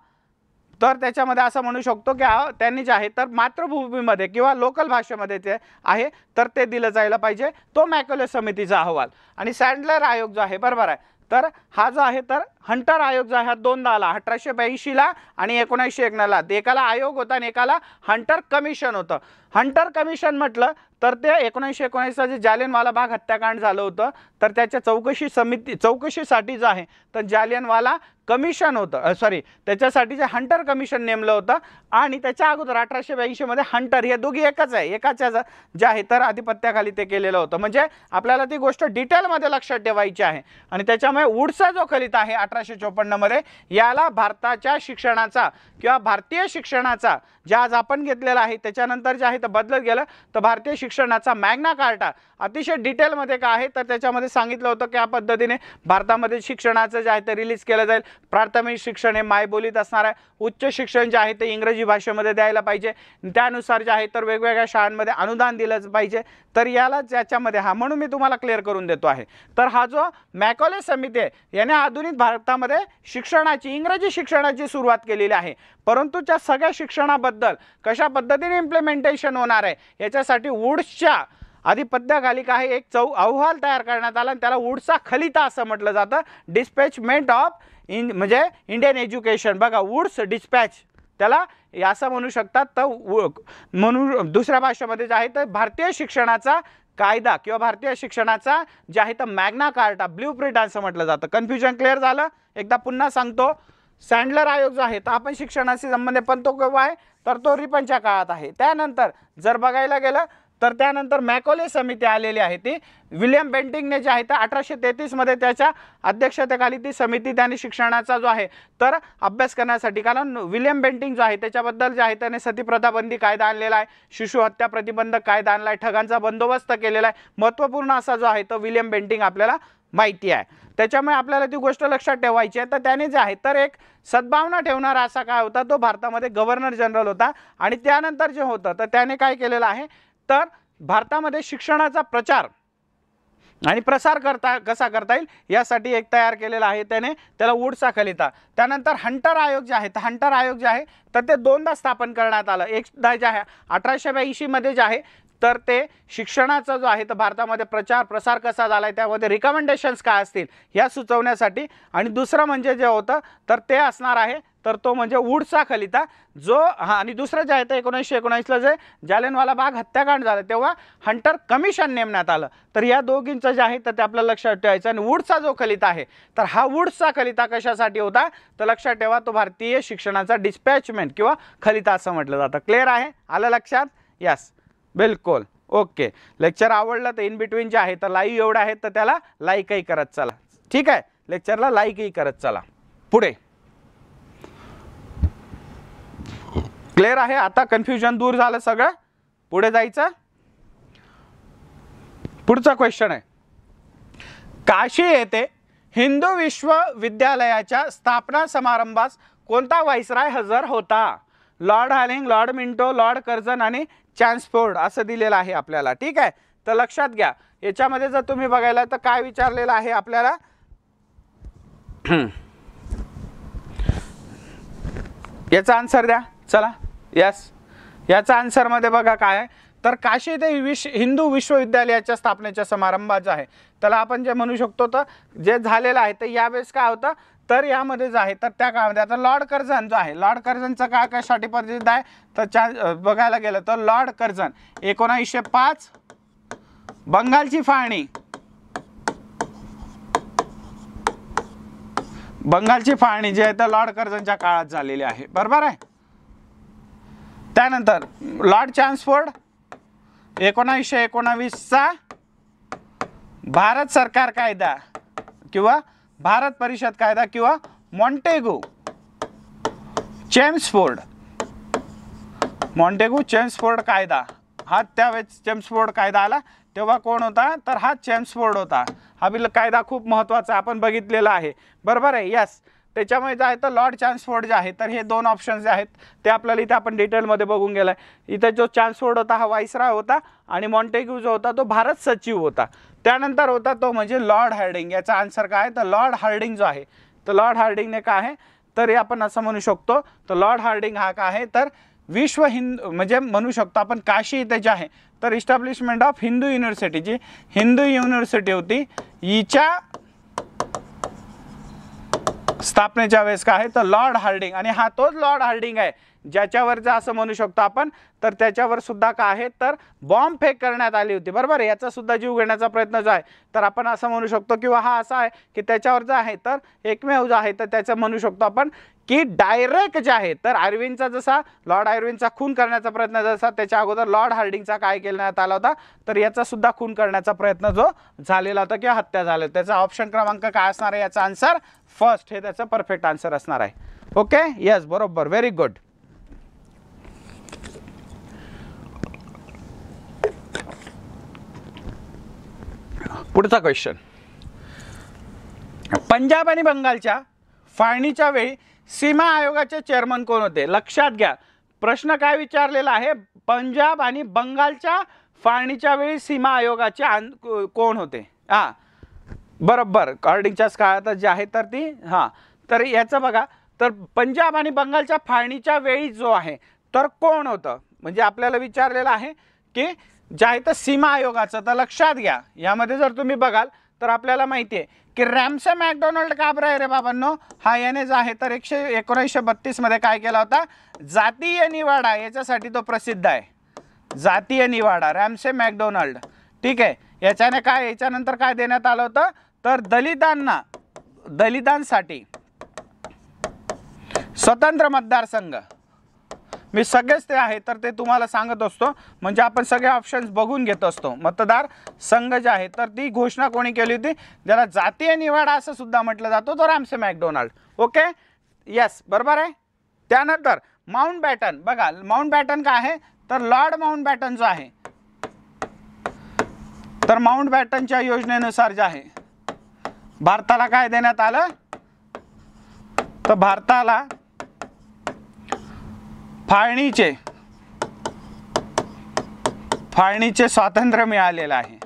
तर त्याच्यामध्ये असं म्हणू शकतो की त्यांनी जे आहे तर मातृभूमीमध्ये किंवा लोकल भाषेमध्ये जे आहे तर ते दिलं जायला पाहिजे तो मॅकोले समितीचा अहवाल आणि सँडलर आयोग जो आहे बरोबर आहे तर हा जो आहे तर हंटर आयोग जो आहे हा दोनदा आला अठराशे ब्याऐंशीला आणि एकोणीसशे एकनाला एकाला आयोग होता आणि एकाला हंटर कमिशन होतं हंटर कमिशन म्हटलं तर ते एकोणीसशे एकोणीसचा जे जालियनवाला भाग हत्याकांड झालं होतं तर त्याच्या चौकशी समिती चौकशीसाठी जे आहे तर जालियनवाला कमिशन होतं सॉरी त्याच्यासाठी जे हंटर कमिशन नेमलं होतं आणि त्याच्या अगोदर अठराशे ब्याऐंशीमध्ये हंटर हे दोघी एकच आहे एकाच्या जे आहे तर आधिपत्याखाली ते केलेलं होतं म्हणजे आपल्याला ती गोष्ट डिटेलमध्ये लक्षात ठेवायची आहे आणि त्याच्यामुळे उडसा जो खलित आहे अठराशे चोपन्नमध्ये याला भारताच्या शिक्षणाचा किंवा भारतीय शिक्षणाचा जे आज आपण घेतलेलं आहे त्याच्यानंतर जे आहे तर बदलत गेलं तर भारतीय शिक्षणाचा मॅग्ना कार्टा अतिशय डिटेलमध्ये का आहे तर त्याच्यामध्ये सांगितलं होतं की या पद्धतीने भारतामध्ये शिक्षणाचं जे आहे ते रिलीज केलं जाईल प्राथमिक शिक्षण हे मायबोलीत असणार आहे उच्च शिक्षण जे आहे ते इंग्रजी भाषेमध्ये द्यायला पाहिजे त्यानुसार जे आहे तर वेगवेगळ्या शाळांमध्ये अनुदान दिलंच पाहिजे तर याला ज्याच्यामध्ये हा म्हणून मी तुम्हाला क्लिअर करून देतो आहे तर हा जो मॅकॉले समिती आहे याने आधुनिक भारतामध्ये शिक्षणाची इंग्रजी शिक्षणाची सुरुवात केलेली आहे परंतु त्या सगळ्या शिक्षणाबद्दल कशा पद्धतीने इम्प्लिमेंटेशन होणार आहे याच्यासाठी वुड्सच्या अधिपत्याखाली काही एक चौ अहवाल तयार करण्यात आला आणि त्याला वुड्सचा खलिता असं म्हटलं जातं डिस्पॅचमेंट ऑफ इन म्हणजे इंडियन एज्युकेशन बघा वुड्स डिस्पॅच त्याला असं म्हणू शकतात तर म्हणू दुसऱ्या भाषेमध्ये जे आहे तर भारतीय शिक्षणाचा कायदा किंवा भारतीय शिक्षणाचा जे आहे तर मॅग्ना कार्टा ब्ल्यू प्रिंट असं म्हटलं जातं कन्फ्युजन क्लिअर झालं एकदा पुन्हा सांगतो सँडलर आयोग जो आहे तर आपण शिक्षणाशी संबंधित पण तो केव्हा आहे तर तो रिपनच्या काळात आहे त्यानंतर जर बघायला गेलं तर त्यानंतर मॅकोले समिती आलेली आहे ती विलियम बेंटिंगने जे आहे ते अठराशे तेहतीसमध्ये त्याच्या अध्यक्षतेखाली ती समिती त्याने शिक्षणाचा जो आहे तर अभ्यास करण्यासाठी कारण विलियम बेंटिंग जो आहे त्याच्याबद्दल जे आहे त्याने सतीप्रथाबंदी कायदा आणलेला आहे शिशु हत्या प्रतिबंधक कायदा आणला आहे ठगांचा बंदोबस्त केलेला आहे महत्त्वपूर्ण असा जो आहे तो विलियम बेंटिंग आपल्याला माहिती आहे त्याच्यामुळे आपल्याला ती गोष्ट लक्षात ठेवायची आहे तर त्याने जे आहे तर एक सद्भावना ठेवणारा असा काय होता तो भारतामध्ये गव्हर्नर जनरल होता आणि त्यानंतर जे होतं तर त्याने काय केलेलं आहे तर भारतामध्ये शिक्षणाचा प्रचार आणि प्रसार करता कसा करता येईल यासाठी एक तयार केलेला आहे त्याने त्याला ओडसा खलिता त्यानंतर हंटर आयोग जे आहे तर हंटर आयोग जे आहे तर ते दोनदा स्थापन करण्यात आलं एकदा जे आहे अठराशे ब्याऐंशीमध्ये जे आहे तर ते शिक्षणाचा जो आहे तर भारतामध्ये प्रचार प्रसार कसा झाला आहे त्यामध्ये रिकमेंडेशन्स काय असतील ह्या सुचवण्यासाठी आणि दुसरं म्हणजे जे होतं तर ते असणार आहे तर तो म्हणजे वूडचा खलिता जो हां आणि दुसरं जे आहे ते एकोणीसशे एकोणीसला जे जालेनवाला बाग हत्याकांड झालं तेव्हा हंटर कमिशन नेमण्यात आलं तर या दोघींचं जे आहे तर ते आपल्याला लक्षात ठेवायचं आणि वूडचा जो खलिता आहे तर हा वूडचा खलिता कशासाठी होता तर लक्षात ठेवा तो भारतीय शिक्षणाचा डिस्पॅचमेंट किंवा खलिता असं म्हटलं जातं क्लिअर आहे आलं लक्षात यस बिलकुल ओके लेक्चर आवडलं तर इन बिटवीन जे आहे तर लाईव्ह एवढं आहे तर त्याला लाईकही करत चला ठीक आहे लेक्चरला लाईकही करत चला पुढे क्लिअर आहे आता कन्फ्युजन दूर झालं सगळं पुढे जायचं पुढचा क्वेश्चन आहे काशी येथे हिंदू विश्वविद्यालयाच्या स्थापना समारंभास कोणता वायसराय हजर होता लॉर्ड हॅलिंग लॉर्ड मिंटो लॉर्ड कर्जन आणि चान्सफोर्ड असं दिलेलं आहे आपल्याला ठीक आहे तर लक्षात घ्या याच्यामध्ये जर तुम्ही बघायला तर काय विचारलेलं आहे आपल्याला याचा आन्सर द्या चला यस याचा आन्सरमध्ये बघा काय तर काशी ते विश हिंदू विश्वविद्यालयाच्या स्थापनेच्या समारंभाचं आहे त्याला आपण जे म्हणू शकतो तर जे झालेलं आहे ते यावेळेस काय होतं तर यामध्ये जे आहे तर त्या काळामध्ये आता लॉर्ड कर्झन जो आहे लॉर्ड कर्जनचा काय काय शॉटी आहे तर चा बघायला गेलं तर लॉर्ड कर्झन एकोणावीसशे पाच बंगालची फाळणी बंगालची फाळणी जी आहे तर लॉर्ड कर्जनच्या काळात झालेली आहे बरोबर आहे त्यानंतर लॉर्ड चान्सफोर्ड एकोणावीसशे एकोणावीसचा भारत सरकार कायदा किंवा भारत परिषद कायदा किंवा मॉन्टेगो चेम्सफोर्ड मॉन्टेगो चेम्सफोर्ड कायदा हा त्यावेळेस चेम्सफोर्ड कायदा आला तेव्हा कोण होता तर हा चेम्सफोर्ड होता हा बिल कायदा खूप महत्त्वाचा आपण बघितलेला आहे बरोबर आहे यस त्याच्यामुळे जे आहे तर लॉर्ड चान्सफोर्ड जे आहे तर हे दोन ऑप्शन जे आहेत ते आपल्याला इथे आपण डिटेलमध्ये बघून गेला आहे इथं जो चान्सफोर्ड होता हा वाईसराय होता आणि मॉन्टेग्यू जो होता तो भारत सचिव होता त्यानंतर होता तो म्हणजे लॉर्ड हार्डिंग याचा आन्सर काय तर लॉर्ड हार्डिंग जो आहे तर लॉर्ड हार्डिंगने काय आहे तर हे आपण असं म्हणू शकतो तर लॉर्ड हार्डिंग हा काय आहे तर विश्व हिंदू म्हणजे म्हणू शकतो आपण काशी इथे जे आहे तर इस्टॅब्लिशमेंट ऑफ हिंदू युनिव्हर्सिटी जी हिंदू युनिव्हर्सिटी होती हिच्या स्थापनेच्या वेळेस काय तर लॉर्ड हार्डिंग आणि हा तोच लॉर्ड हार्डिंग आहे ज्याच्यावर जर असं म्हणू शकतो आपण तर त्याच्यावर सुद्धा काय आहे तर बॉम्ब फेक करण्यात आली होती बरोबर याचा सुद्धा जीव घेण्याचा प्रयत्न जो आहे तर आपण असं म्हणू शकतो किंवा हा असा आहे की त्याच्यावर जो आहे तर एकमेव जो आहे तर त्याचं म्हणू शकतो आपण की डायरेक्ट जे आहे तर अरविंदचा जसा लॉर्ड अरविंदचा खून करण्याचा प्रयत्न जसा त्याच्या अगोदर लॉर्ड हार्डिंगचा काय करण्यात आला होता तर याचा सुद्धा खून करण्याचा प्रयत्न जो झालेला होता किंवा हत्या झाली त्याचा ऑप्शन क्रमांक काय असणार आहे याचा आन्सर फर्स्ट हे त्याचं परफेक्ट आन्सर असणार आहे ओके येस बरोबर व्हेरी गुड पुढचा क्वेश्चन पंजाब आणि बंगालच्या फाळणीच्या वेळी सीमा आयोगाचे चेअरमन कोण होते लक्षात घ्या प्रश्न काय विचारलेला आहे पंजाब आणि बंगालच्या फाळणीच्या वेळी सीमा आयोगाचे कोण होते हा बरोबर कॉर्डिंगच्या काळात जे आहे तर ती हां तर याचं बघा तर पंजाब आणि बंगालच्या फाळणीच्या वेळी जो आहे तर कोण होतं म्हणजे आपल्याला विचारलेलं आहे की जे आहे तर सीमा आयोगाचं तर लक्षात घ्या यामध्ये जर तुम्ही बघाल तर आपल्याला माहिती आहे की रॅमसे मॅकडोनाल्ड काब्रा आहे रे बाबांनो हा याने जो आहे तर एकशे एकोणीसशे बत्तीसमध्ये काय केला होता जातीय निवाडा याच्यासाठी तो प्रसिद्ध आहे जातीय निवाडा रॅमसे मॅकडोनाल्ड ठीक आहे याच्याने काय याच्यानंतर काय देण्यात आलं होतं तर दलितांना दलितांसाठी स्वतंत्र मतदारसंघ मी सगळेच ते आहे तर ते तुम्हाला सांगत असतो म्हणजे आपण सगळे ऑप्शन्स बघून घेत असतो मतदार संघ जे आहे तर ती घोषणा कोणी केली होती ज्याला जातीय निवाडा असं सुद्धा म्हटलं जातो तो रामसे मॅकडोनाल्ड ओके येस बरोबर आहे त्यानंतर माउंट बॅटन बघा माउंट बॅटन काय आहे तर लॉर्ड माउंट बॅटन जो आहे तर माउंट बॅटनच्या योजनेनुसार जे आहे भारताला काय देण्यात आलं तर भारताला फाळणीचे फाळणीचे स्वातंत्र्य मिळालेलं आहे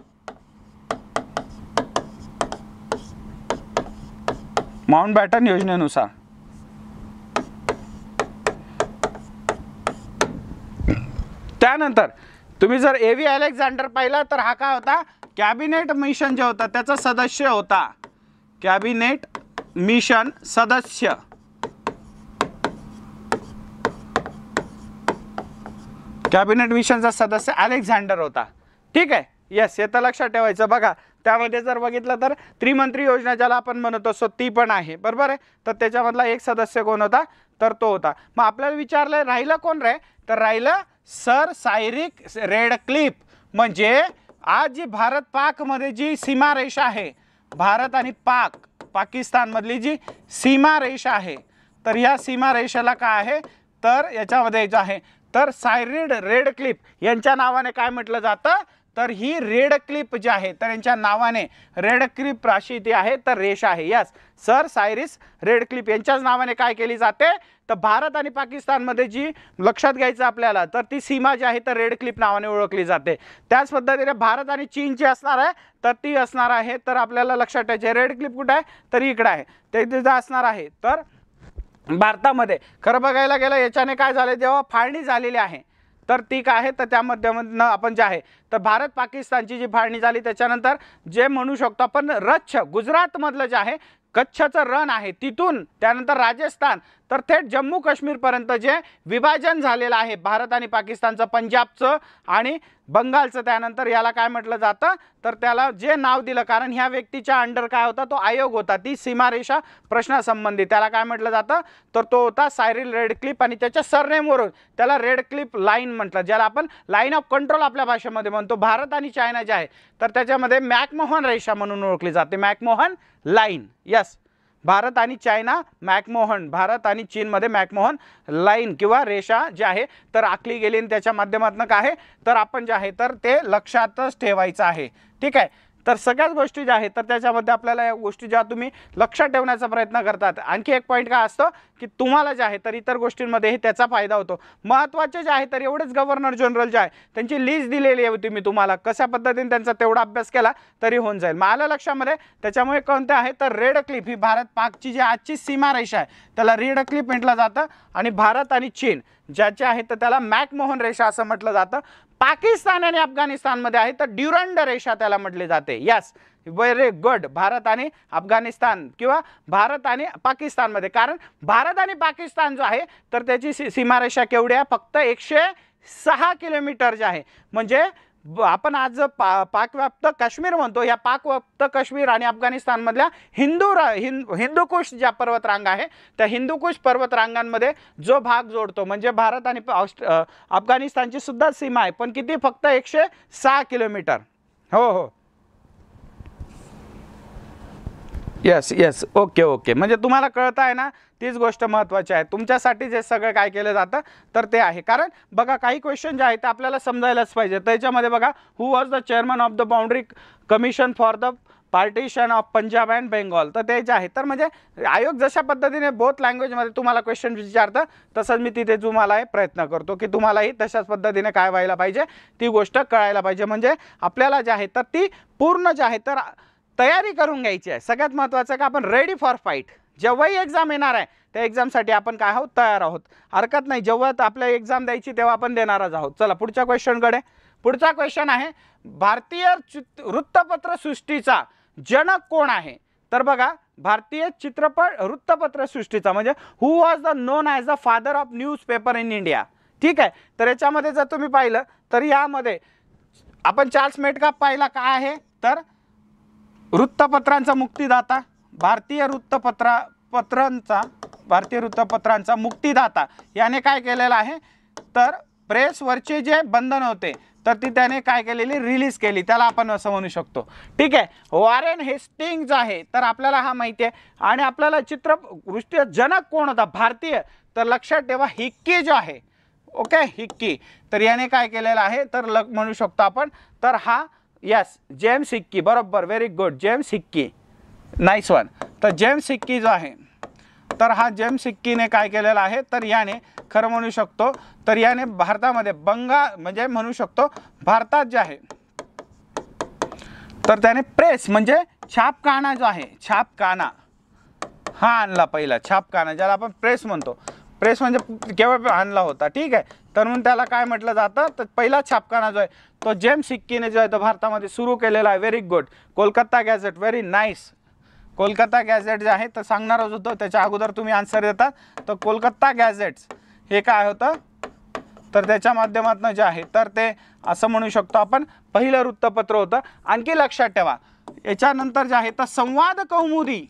माउंट बॅटन योजनेनुसार त्यानंतर तुम्ही जर ए व्ही अलेक्झांडर पाहिला तर हा काय होता कॅबिनेट मिशन जे होता त्याचा सदस्य होता कॅबिनेट मिशन सदस्य कॅबिनेट मिशनचा सदस्य अलेक्झांडर होता ठीक आहे येस हे तर लक्षात ठेवायचं बघा त्यामध्ये जर बघितलं तर त्रिमंत्री योजना ज्याला आपण म्हणत असतो ती पण आहे बरोबर आहे तर त्याच्यामधला एक सदस्य कोण होता तर तो होता मग आपल्याला विचारलं राहिलं कोण रे तर राहिलं सर सायरिक रेड क्लिप म्हणजे आज जी भारत पाकमध्ये जी सीमारेषा आहे भारत आणि पाक पाकिस्तानमधली जी सीमारेषा आहे तर ह्या रेषेला काय आहे तर याच्यामध्ये जो आहे तर सायरिड रेड क्लिप यांच्या नावाने काय म्हटलं जातं तर ही रेड क्लिप जी आहे तर यांच्या नावाने रेड क्लिप राशी ती आहे तर रेष आहे yes sir Cyril Radcliffe यांच्याच नावाने काय केली जाते तर भारत आणि पाकिस्तानमध्ये जी लक्षात घ्यायचं आपल्याला तर ती सीमा जी आहे तर रेड क्लिप नावाने ओळखली जाते त्याच पद्धतीने भारत आणि चीन जी असणार आहे तर ती असणार आहे तर आपल्याला लक्षात ठेवायची रेड क्लिप कुठं आहे तर इकडं आहे ते तिथं असणार आहे तर भारतामध्ये खरं बघायला गेलं याच्याने काय झालं जेव्हा फाळणी झालेली आहे तर ती काय आहे तर त्या माध्यमातून आपण जे आहे तर भारत पाकिस्तानची जी फाळणी झाली त्याच्यानंतर जे म्हणू शकतो आपण रच्छ गुजरातमधलं जे आहे कच्छचं रण आहे तिथून त्यानंतर राजस्थान तर थेट जम्मू काश्मीरपर्यंत जे विभाजन झालेलं आहे भारत आणि पाकिस्तानचं पंजाबचं आणि बंगालचं त्यानंतर याला काय म्हटलं जातं तर त्याला जे नाव दिलं कारण ह्या व्यक्तीच्या अंडर काय होता तो आयोग होता ती सीमारेषा प्रश्नासंबंधी त्याला काय म्हटलं जातं तर तो होता सायरिल रेड क्लिप आणि त्याच्या सरनेमवरून त्याला रेड क्लिप लाईन म्हटलं ज्याला आपण लाईन ऑफ कंट्रोल आपल्या भाषेमध्ये म्हणतो भारत आणि चायना जे आहे तर त्याच्यामध्ये मॅकमोहन रेषा म्हणून ओळखली जाते मॅकमोहन लाईन यस भारत आणि चायना मॅकमोहन भारत आणि चीनमध्ये मॅकमोहन लाईन किंवा रेषा जे आहे तर आखली गेली आणि त्याच्या माध्यमातून काय आहे तर आपण जे आहे तर ते लक्षातच ठेवायचं आहे ठीक आहे तर सगळ्याच गोष्टी ज्या आहेत तर त्याच्यामध्ये आपल्याला या गोष्टी ज्या तुम्ही लक्षात ठेवण्याचा प्रयत्न करतात आणखी एक पॉईंट काय असतो की तुम्हाला जे आहे तर इतर गोष्टींमध्येही त्याचा फायदा होतो महत्त्वाचे जे आहे तर एवढेच गव्हर्नर जनरल जे आहे त्यांची लिस्ट दिलेली होती मी तुम्हाला कशा पद्धतीने त्यांचा तेवढा अभ्यास केला तरी होऊन जाईल आलं लक्षामध्ये त्याच्यामुळे कोणते आहे तर रेड क्लिप ही भारत पाकची जी आजची सीमा रेषा आहे त्याला रेड क्लिप म्हटलं जातं आणि भारत आणि चीन ज्याचे आहे तर त्याला मॅकमोहन रेषा असं म्हटलं जातं पाकिस्तान आणि अफगाणिस्तानमध्ये आहे तर ड्युरंड रेषा त्याला म्हटले जाते यस व्हेरी गुड भारत आणि अफगाणिस्तान किंवा भारत आणि पाकिस्तानमध्ये कारण भारत आणि पाकिस्तान जो आहे तर त्याची सी सीमारेषा केवढी आहे फक्त एकशे सहा किलोमीटर जे आहे म्हणजे आपण आज पा पाकव्याप्त काश्मीर म्हणतो या पाकव्याप्त काश्मीर आणि अफगाणिस्तानमधल्या हिंदू रा हिंद हिंदुकुश ज्या पर्वतरांग आहे त्या हिंदुकुश पर्वतरांगांमध्ये जो भाग जोडतो म्हणजे भारत आणि ऑस्ट अफगाणिस्तानची सुद्धा सीमा आहे पण किती फक्त एकशे सहा किलोमीटर हो हो येस येस ओके ओके म्हणजे तुम्हाला कळत आहे ना तीच गोष्ट महत्त्वाची आहे तुमच्यासाठी जे सगळं काय केलं जातं तर ते आहे कारण बघा काही क्वेश्चन जे आहे ते आपल्याला समजायलाच पाहिजे त्याच्यामध्ये बघा who was the chairman of the boundary commission for the partition of Punjab and Bengal तर ते जे आहे तर म्हणजे आयोग जशा पद्धतीने बोथ लँग्वेजमध्ये तुम्हाला क्वेश्चन विचारतं तसंच मी तिथे तुम्हाला हे प्रयत्न करतो की तुम्हालाही तशाच पद्धतीने काय व्हायला पाहिजे ती गोष्ट कळायला पाहिजे म्हणजे आपल्याला जे आहे तर ती पूर्ण जे आहे तर तयारी करून घ्यायची आहे सगळ्यात महत्त्वाचं का आपण रेडी फॉर फाईट जेव्हाही एक्झाम येणार आहे त्या एक्झामसाठी आपण काय आहोत तयार आहोत हरकत नाही जेव्हा आपल्या एक्झाम द्यायची तेव्हा आपण देणारच आहोत चला पुढच्या क्वेश्चनकडे पुढचा क्वेश्चन आहे भारतीय वृत्तपत्र सृष्टीचा जनक कोण आहे तर बघा भारतीय चित्रपट वृत्तपत्र सृष्टीचा म्हणजे who was the known as the father of newspaper in India ठीक आहे तर याच्यामध्ये जर तुम्ही पाहिलं तर यामध्ये आपण चार्ल्स मेटकाप पाहिला काय आहे तर वृत्तपत्रांचा मुक्तीदाता भारतीय वृत्तपत्रा पत्रांचा भारतीय वृत्तपत्रांचा मुक्तीदाता याने काय केलेलं आहे तर प्रेसवरचे जे बंधन होते तर ती त्याने काय केलेली रिलीज केली त्याला आपण असं म्हणू शकतो ठीक आहे वॉरेन हे जे आहे तर आपल्याला हा माहिती आहे आणि आपल्याला चित्रदृष्ट्या जनक कोण होता भारतीय तर लक्षात ठेवा हिक्की जो आहे ओके हिक्की तर याने काय केलेलं आहे तर लग म्हणू शकतो आपण तर हा यस जेम्स हिक्की बरोबर very good James Hickey nice one तर जेम्स सिक्की जो आहे तर हा जेम्स सिक्कीने काय केलेला आहे तर याने खरं म्हणू शकतो तर याने भारतामध्ये बंगा म्हणजे म्हणू शकतो भारतात जे आहे तर त्याने प्रेस म्हणजे छापकाना जो आहे छापकाना हा आणला पहिला छापकाना ज्याला आपण प्रेस म्हणतो प्रेस म्हणजे केवळ आणला होता ठीक आहे तर म्हणून त्याला काय म्हटलं जातं तर पहिला छापखाना जो आहे तो जेम सिक्कीने जो आहे तो भारतामध्ये सुरू केलेला आहे very good Kolkata gazette very nice Kolkata gazette जे आहे तर सांगणारच होतो त्याच्या अगोदर तुम्ही आन्सर देतात तर कोलकाता गॅझेट्स हे काय होतं तर त्याच्या माध्यमातून जे आहे तर ते असं म्हणू शकतो आपण पहिलं वृत्तपत्र होतं आणखी लक्षात ठेवा याच्यानंतर जे आहे तर संवाद कौमुदी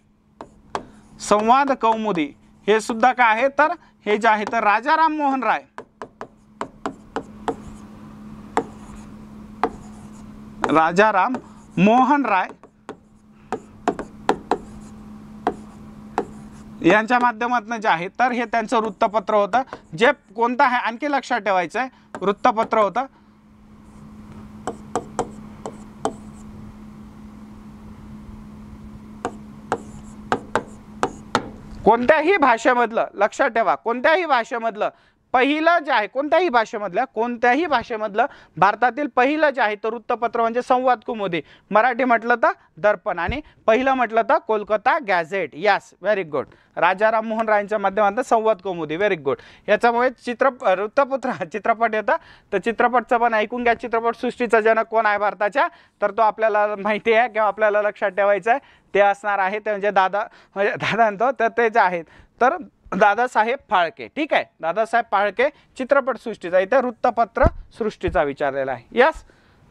संवाद कौमुदी हे सुद्धा काय आहे तर हे जे आहे तर राजा मोहन राय राजाराम मोहन राय यांच्या माध्यमातून जे आहे तर हे त्यांचं वृत्तपत्र होतं जे कोणतं आहे आणखी लक्षात ठेवायचं आहे वृत्तपत्र होतं कोणत्याही भाषेमधलं लक्षात ठेवा कोणत्याही भाषेमधलं पहिलं जे आहे कोणत्याही भाषेमधलं कोणत्याही भाषेमधलं भारतातील पहिलं जे आहे तर वृत्तपत्र म्हणजे संवाद कुमोदी मराठी म्हटलं तर दर्पण आणि पहिलं म्हटलं तर Kolkata gazette yes very good Rajaram Mohan रायच्या माध्यमातून संवाद कुमोदी व्हेरी गुड याच्यामुळे चित्र वृत्तपत्र चित्रपट येतं तर चित्रपटचं पण ऐकून घ्या चित्रपटसृष्टीचा जनक कोण आहे भारताच्या तर तो आपल्याला माहिती आहे किंवा आपल्याला लक्षात ठेवायचं आहे ते असणार आहे ते म्हणजे दादा म्हणजे दादा म्हणतो तर ते जे आहेत तर दादासाहेब फाळके ठीक आहे दादासाहेब फाळके चित्रपटसृष्टीचा इथे वृत्तपत्र सृष्टीचा विचारलेला आहे यस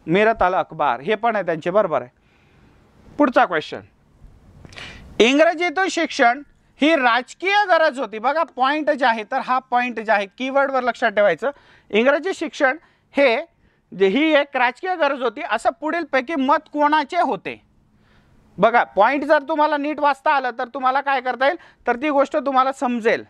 मिरत अल अखबार हे पण आहे त्यांचे बरोबर आहे पुढचा क्वेश्चन इंग्रजीतून शिक्षण ही राजकीय गरज होती बघा पॉईंट जे आहे तर हा पॉईंट जे आहे कीवर्डवर लक्षात ठेवायचं इंग्रजी शिक्षण हे जे ही एक राजकीय गरज होती असं पुढीलपैकी मत कोणाचे होते बघा पॉईंट जर तुम्हाला नीट वाचता आलं तर तुम्हाला काय करता येईल तर ती गोष्ट तुम्हाला समजेल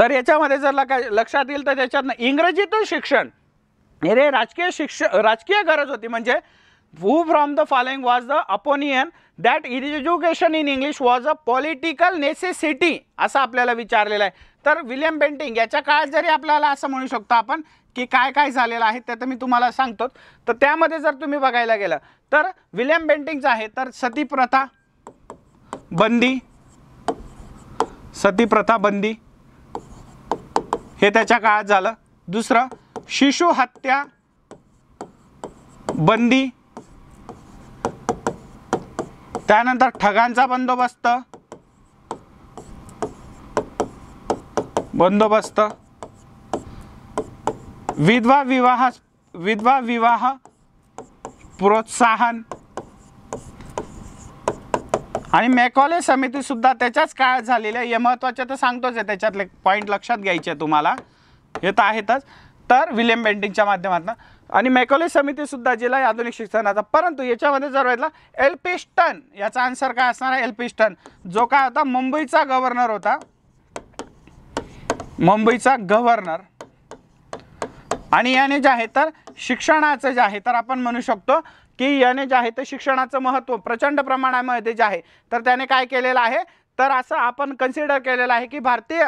तर याच्यामध्ये जर लका लक्षात येईल तर त्याच्यातनं इंग्रजीतून शिक्षण रे राजकीय शिक्षण राजकीय गरज होती म्हणजे who from the following was the opinion that education in English was a political necessity असं आपल्याला विचारलेलं आहे तर विलियम बेंटिंग याच्या काळात जरी आपल्याला असं म्हणू शकतो आपण की काय काय झालेलं आहे ते तर मी तुम्हाला सांगतो तर त्यामध्ये जर तुम्ही बघायला गेलं तर विलियम बेंटिंगचं आहे तर सती प्रथा बंदी सती प्रथा बंदी हे त्याच्या काळात झालं दुसरं शिशु हत्या बंदी त्यानंतर ठगांचा बंदोबस्त बंदोबस्त विधवा विवाह विधवा विवाह प्रोत्साहन आणि मेकॉले समिती सुद्धा त्याच्याच काळात झालेल्या हे महत्त्वाचे तर सांगतोच आहे त्याच्यातले पॉईंट लक्षात घ्यायचे तुम्हाला हे तर आहेतच तर विलियम बेंटिंगच्या माध्यमातून आणि मेकॉले समिती सुद्धा जिला आधुनिक शिक्षणाचा परंतु याच्यामध्ये जर बघितला स्टन याचा आन्सर काय असणार आहे स्टन जो काय होता मुंबईचा गव्हर्नर होता मुंबईचा गव्हर्नर आणि याने जे आहे तर शिक्षणाचं जे आहे तर आपण म्हणू शकतो की याने जे आहे तर शिक्षणाचं महत्त्व प्रचंड प्रमाणामध्ये जे आहे तर त्याने काय केलेलं आहे तर असं आपण कन्सिडर केलेलं आहे की भारतीय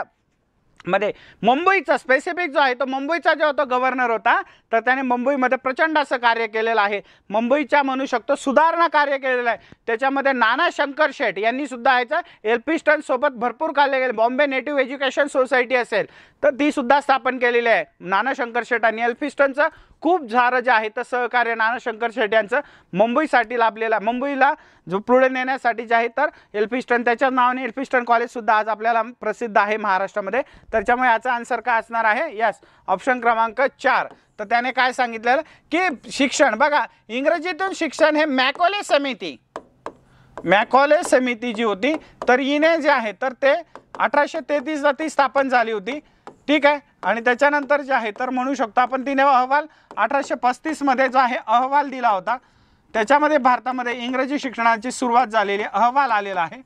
मध्ये मुंबईचा स्पेसिफिक जो आहे तो मुंबईचा जो होता गव्हर्नर होता तर त्याने मुंबईमध्ये प्रचंड असं कार्य केलेलं आहे मुंबईच्या म्हणू शकतो सुधारणा कार्य केलेलं आहे त्याच्यामध्ये नाना शंकर शेठ यांनी सुद्धा याचं स्टनसोबत भरपूर कार्य केले बॉम्बे नेटिव्ह एज्युकेशन सोसायटी असेल तर ती सुद्धा स्थापन केलेली आहे नाना शंकर शेठ आणि स्टनचं खूप झारं जे आहे तर सहकार्य शंकर शेट यांचं मुंबईसाठी लाभलेलं मुंबईला जो पुढे नेण्यासाठी जे आहे तर एल स्टन त्याच्याच नावाने एल स्टन कॉलेजसुद्धा आज आपल्याला प्रसिद्ध आहे महाराष्ट्रामध्ये त्याच्यामुळे याचा आन्सर काय असणार आहे यस ऑप्शन क्रमांक चार तर त्याने काय सांगितलेलं की शिक्षण बघा इंग्रजीतून शिक्षण हे मॅकॉले समिती मॅकॉले समिती जी होती तर इने जे आहे तर ते अठराशे तेहतीसला ती स्थापन झाली होती ठीक आहे आणि त्याच्यानंतर जे आहे तर म्हणू शकतो आपण तिने अहवाल अठराशे पस्तीसमध्ये जो आहे अहवाल दिला होता त्याच्यामध्ये भारतामध्ये इंग्रजी शिक्षणाची सुरुवात झालेली अहवाल आलेला आहे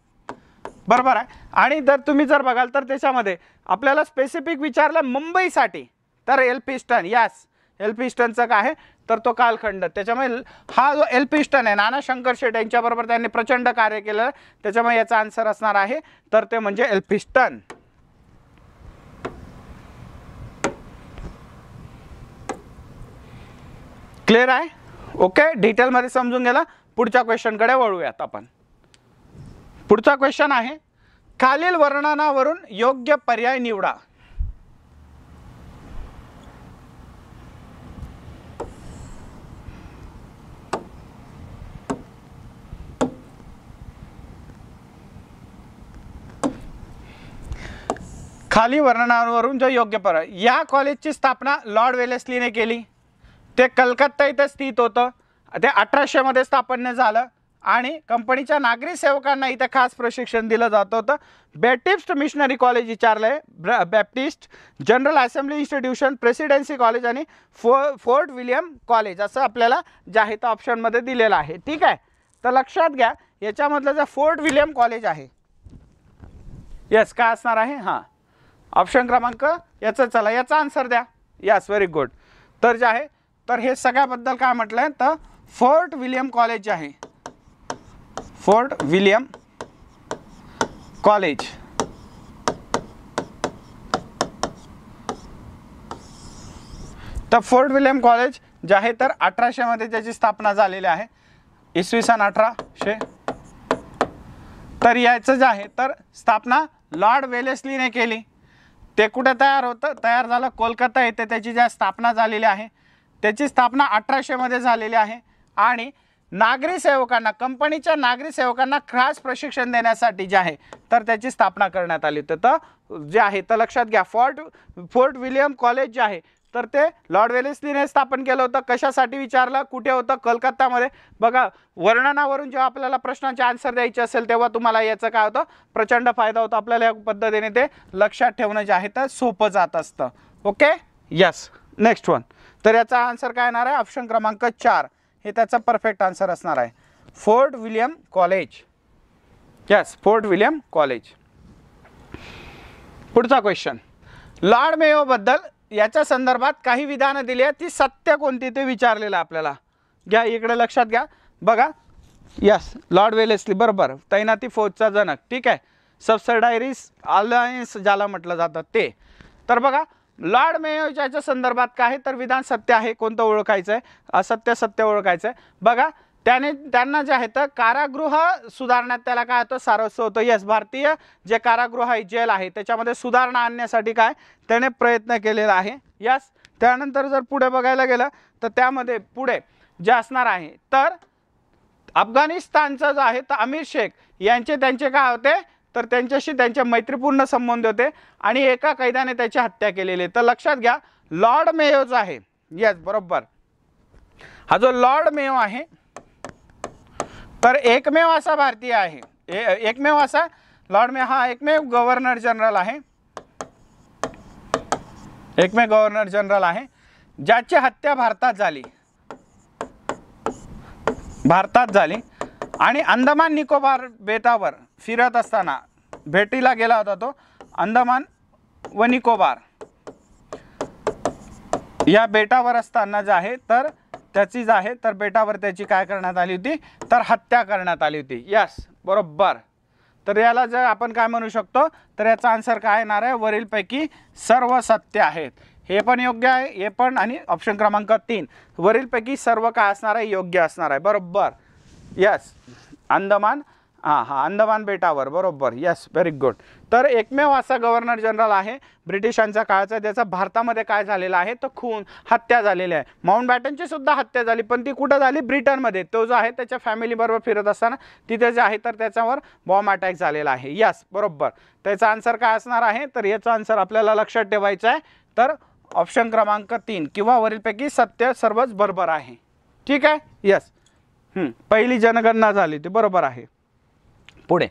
बरोबर आहे आणि जर तुम्ही जर बघाल तर त्याच्यामध्ये आपल्याला स्पेसिफिक विचारलं मुंबईसाठी तर एल पी स्टन यास एल पी स्टनचं काय आहे तर तो कालखंड त्याच्यामुळे हा जो एल पी स्टन आहे नाना शंकर शेट यांच्याबरोबर त्यांनी प्रचंड कार्य केलं त्याच्यामुळे याचा आन्सर असणार आहे तर ते म्हणजे एल पी स्टन क्लिअर आहे ओके डिटेलमध्ये समजून गेला पुढच्या क्वेश्चनकडे वळूयात आपण पुढचा क्वेश्चन आहे खालील वर्णनावरून योग्य पर्याय निवडा खाली वर्णनावरून जो योग्य पर्याय या कॉलेजची स्थापना लॉर्ड वेलेस्लीने केली ते कलकत्ता इथं स्थित होतं ते अठराशेमध्ये स्थापन्य झालं आणि कंपनीच्या नागरी सेवकांना इथं खास प्रशिक्षण दिलं जात होतं बॅप्टिस्ट मिशनरी कॉलेज विचारलं आहे Baptist general assembly institution presidency college आणि फो फोर्ट विलियम कॉलेज असं आपल्याला जाहीर ऑप्शनमध्ये दिलेलं आहे ठीक आहे तर लक्षात घ्या याच्यामधलं जे फोर्ट विलियम कॉलेज आहे यस काय असणार आहे हां ऑप्शन क्रमांक याचं चला याचा आन्सर द्या यस व्हेरी गुड तर जे आहे तर हे सगळ्याबद्दल काय म्हटलंय तर फोर्ट विलियम कॉलेज आहे फोर्ट विलियम कॉलेज तर फोर्ट विलियम कॉलेज जे आहे तर अठराशेमध्ये त्याची स्थापना झालेली आहे इसवी सन अठराशे तर याचं जे आहे तर स्थापना लॉर्ड वेलेस्लीने केली ते कुठे तयार होतं तयार झालं कोलकाता येथे त्याची ज्या स्थापना झालेली आहे त्याची स्थापना अठराशेमध्ये झालेली आहे आणि नागरी सेवकांना कंपनीच्या नागरी सेवकांना खास प्रशिक्षण देण्यासाठी जे आहे तर त्याची स्थापना करण्यात आली होती तर जे आहे तर लक्षात घ्या फोर्ट फोर्ट विलियम कॉलेज जे आहे तर ते लॉर्ड वेलेस्लीने स्थापन केलं होतं कशासाठी विचारलं कुठे होतं कलकत्तामध्ये बघा वर्णनावरून जेव्हा आपल्याला प्रश्नाचे आन्सर द्यायचे असेल तेव्हा तुम्हाला याचं काय होतं प्रचंड फायदा होतो आपल्याला या पद्धतीने ते लक्षात ठेवणं जे आहे तर सोपं जात असतं ओके यस नेक्स्ट वन तर याचा आन्सर काय येणार आहे ऑप्शन क्रमांक चार हे त्याचा परफेक्ट आन्सर असणार आहे Fort William college yes Fort William college पुढचा क्वेश्चन लॉर्ड मेयोबद्दल याच्या संदर्भात काही विधानं दिली आहेत ती सत्य कोणती ते विचारलेलं आपल्याला घ्या इकडे लक्षात घ्या बघा यस लॉर्ड वेलेसली बरोबर तैनाती फौजचा जनक ठीक आहे सबसडायरीज अलायन्स ज्याला म्हटलं जातं ते तर बघा लॉर्ड मेयोच्याच्या संदर्भात काय तर विधान सत्य आहे कोणतं ओळखायचं आहे असत्य सत्य ओळखायचं आहे बघा त्याने त्यांना जे आहे तर कारागृह सुधारण्यात त्याला काय होतं सारस्व होतं यस भारतीय जे कारागृह आहे जेल आहे त्याच्यामध्ये सुधारणा आणण्यासाठी काय त्याने प्रयत्न केलेला आहे यस त्यानंतर जर पुढे बघायला गेलं तर त्यामध्ये पुढे जे असणार आहे तर अफगाणिस्तानचं जो आहे तर अमीर शेख यांचे त्यांचे काय होते तर त्यांच्याशी त्यांचे मैत्रीपूर्ण संबंध होते आणि एका कैद्याने त्याची हत्या केलेली आहे तर लक्षात घ्या लॉर्ड जो आहे येस बरोबर हा जो लॉर्ड मेयो आहे तर एकमेव असा भारतीय आहे ए एकमेव असा लॉर्ड मेयो हा एकमेव गव्हर्नर जनरल आहे एकमेव गव्हर्नर जनरल आहे ज्याची हत्या भारतात झाली भारतात झाली आणि अंदमान निकोबार बेटावर फिरत असताना भेटीला गेला होता तो अंदमान व निकोबार या बेटावर असताना जे आहे तर त्याची जे आहे तर बेटावर त्याची काय करण्यात आली होती तर हत्या करण्यात आली होती यस बरोबर तर याला जर आपण काय म्हणू शकतो तर याचा आन्सर काय येणार आहे वरीलपैकी सर्व सत्य आहेत हे पण योग्य आहे हे पण आणि ऑप्शन क्रमांक तीन वरीलपैकी सर्व काय असणार आहे योग्य असणार आहे बरोबर यस अंदमान हां हां अंदमान बेटावर बरोबर यस व्हेरी गुड तर एकमेव असा गव्हर्नर जनरल आहे ब्रिटिशांच्या काळाचा त्याचा भारतामध्ये काय झालेला आहे तो खून हत्या झालेली आहे माउंट बॅटनची सुद्धा हत्या झाली पण ती कुठं झाली ब्रिटनमध्ये तो जो आहे त्याच्या फॅमिलीबरोबर फिरत असताना तिथे जे आहे तर त्याच्यावर बॉम्ब अटॅक झालेला आहे यस बरोबर त्याचा आन्सर काय असणार आहे तर याचा आन्सर आपल्याला लक्षात ठेवायचा आहे तर ऑप्शन क्रमांक तीन किंवा वरीलपैकी सत्य सर्वच बरोबर आहे ठीक आहे यस पहिली जनगणना झाली ते बरोबर आहे पुढे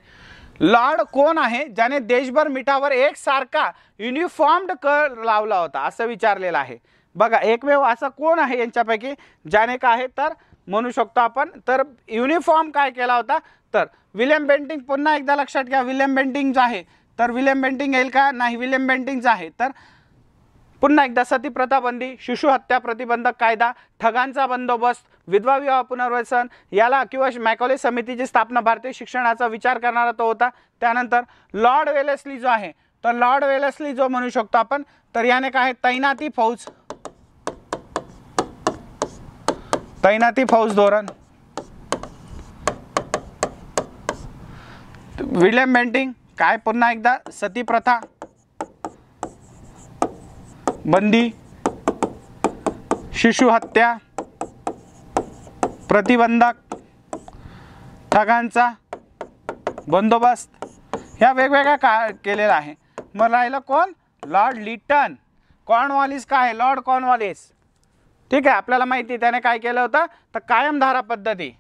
लॉर्ड कोण आहे ज्याने देशभर मिठावर सारखा युनिफॉर्म्ड कर लावला होता असं विचारलेलं आहे बघा एकमेव असं कोण आहे यांच्यापैकी ज्याने काय आहे तर म्हणू शकतो आपण तर युनिफॉर्म काय केला होता तर विलियम बेंटिंग पुन्हा एकदा लक्षात घ्या विलियम बेंटिंग आहे तर विलियम बेंटिंग येईल का नाही विलियम बेंटिंग आहे तर पुन्हा एकदा सतीप्रथाबंदी शिशु हत्या प्रतिबंधक कायदा ठगांचा बंदोबस्त विधवा विवाह पुनर्वसन याला किंवा मॅकॉले समितीची स्थापना भारतीय शिक्षणाचा विचार करणारा तो होता त्यानंतर लॉर्ड वेलेसली जो आहे तर लॉर्ड वेलेसली जो म्हणू शकतो आपण तर याने काय तैनाती फौज तैनाती फौज धोरण विल्यम बेंटिंग काय पुन्हा एकदा सती प्रथा बंदी शिशुहत्या प्रतिबंधक ठगांचा बंदोबस्त ह्या वेगवेगळ्या का केलेला आहे मग राहिलं कोण लॉर्ड लिटन कॉर्नवॉलिस काय लॉर्ड कॉर्नवॉलिस ठीक आहे आपल्याला माहिती त्याने काय केलं होतं तर कायमधारा पद्धती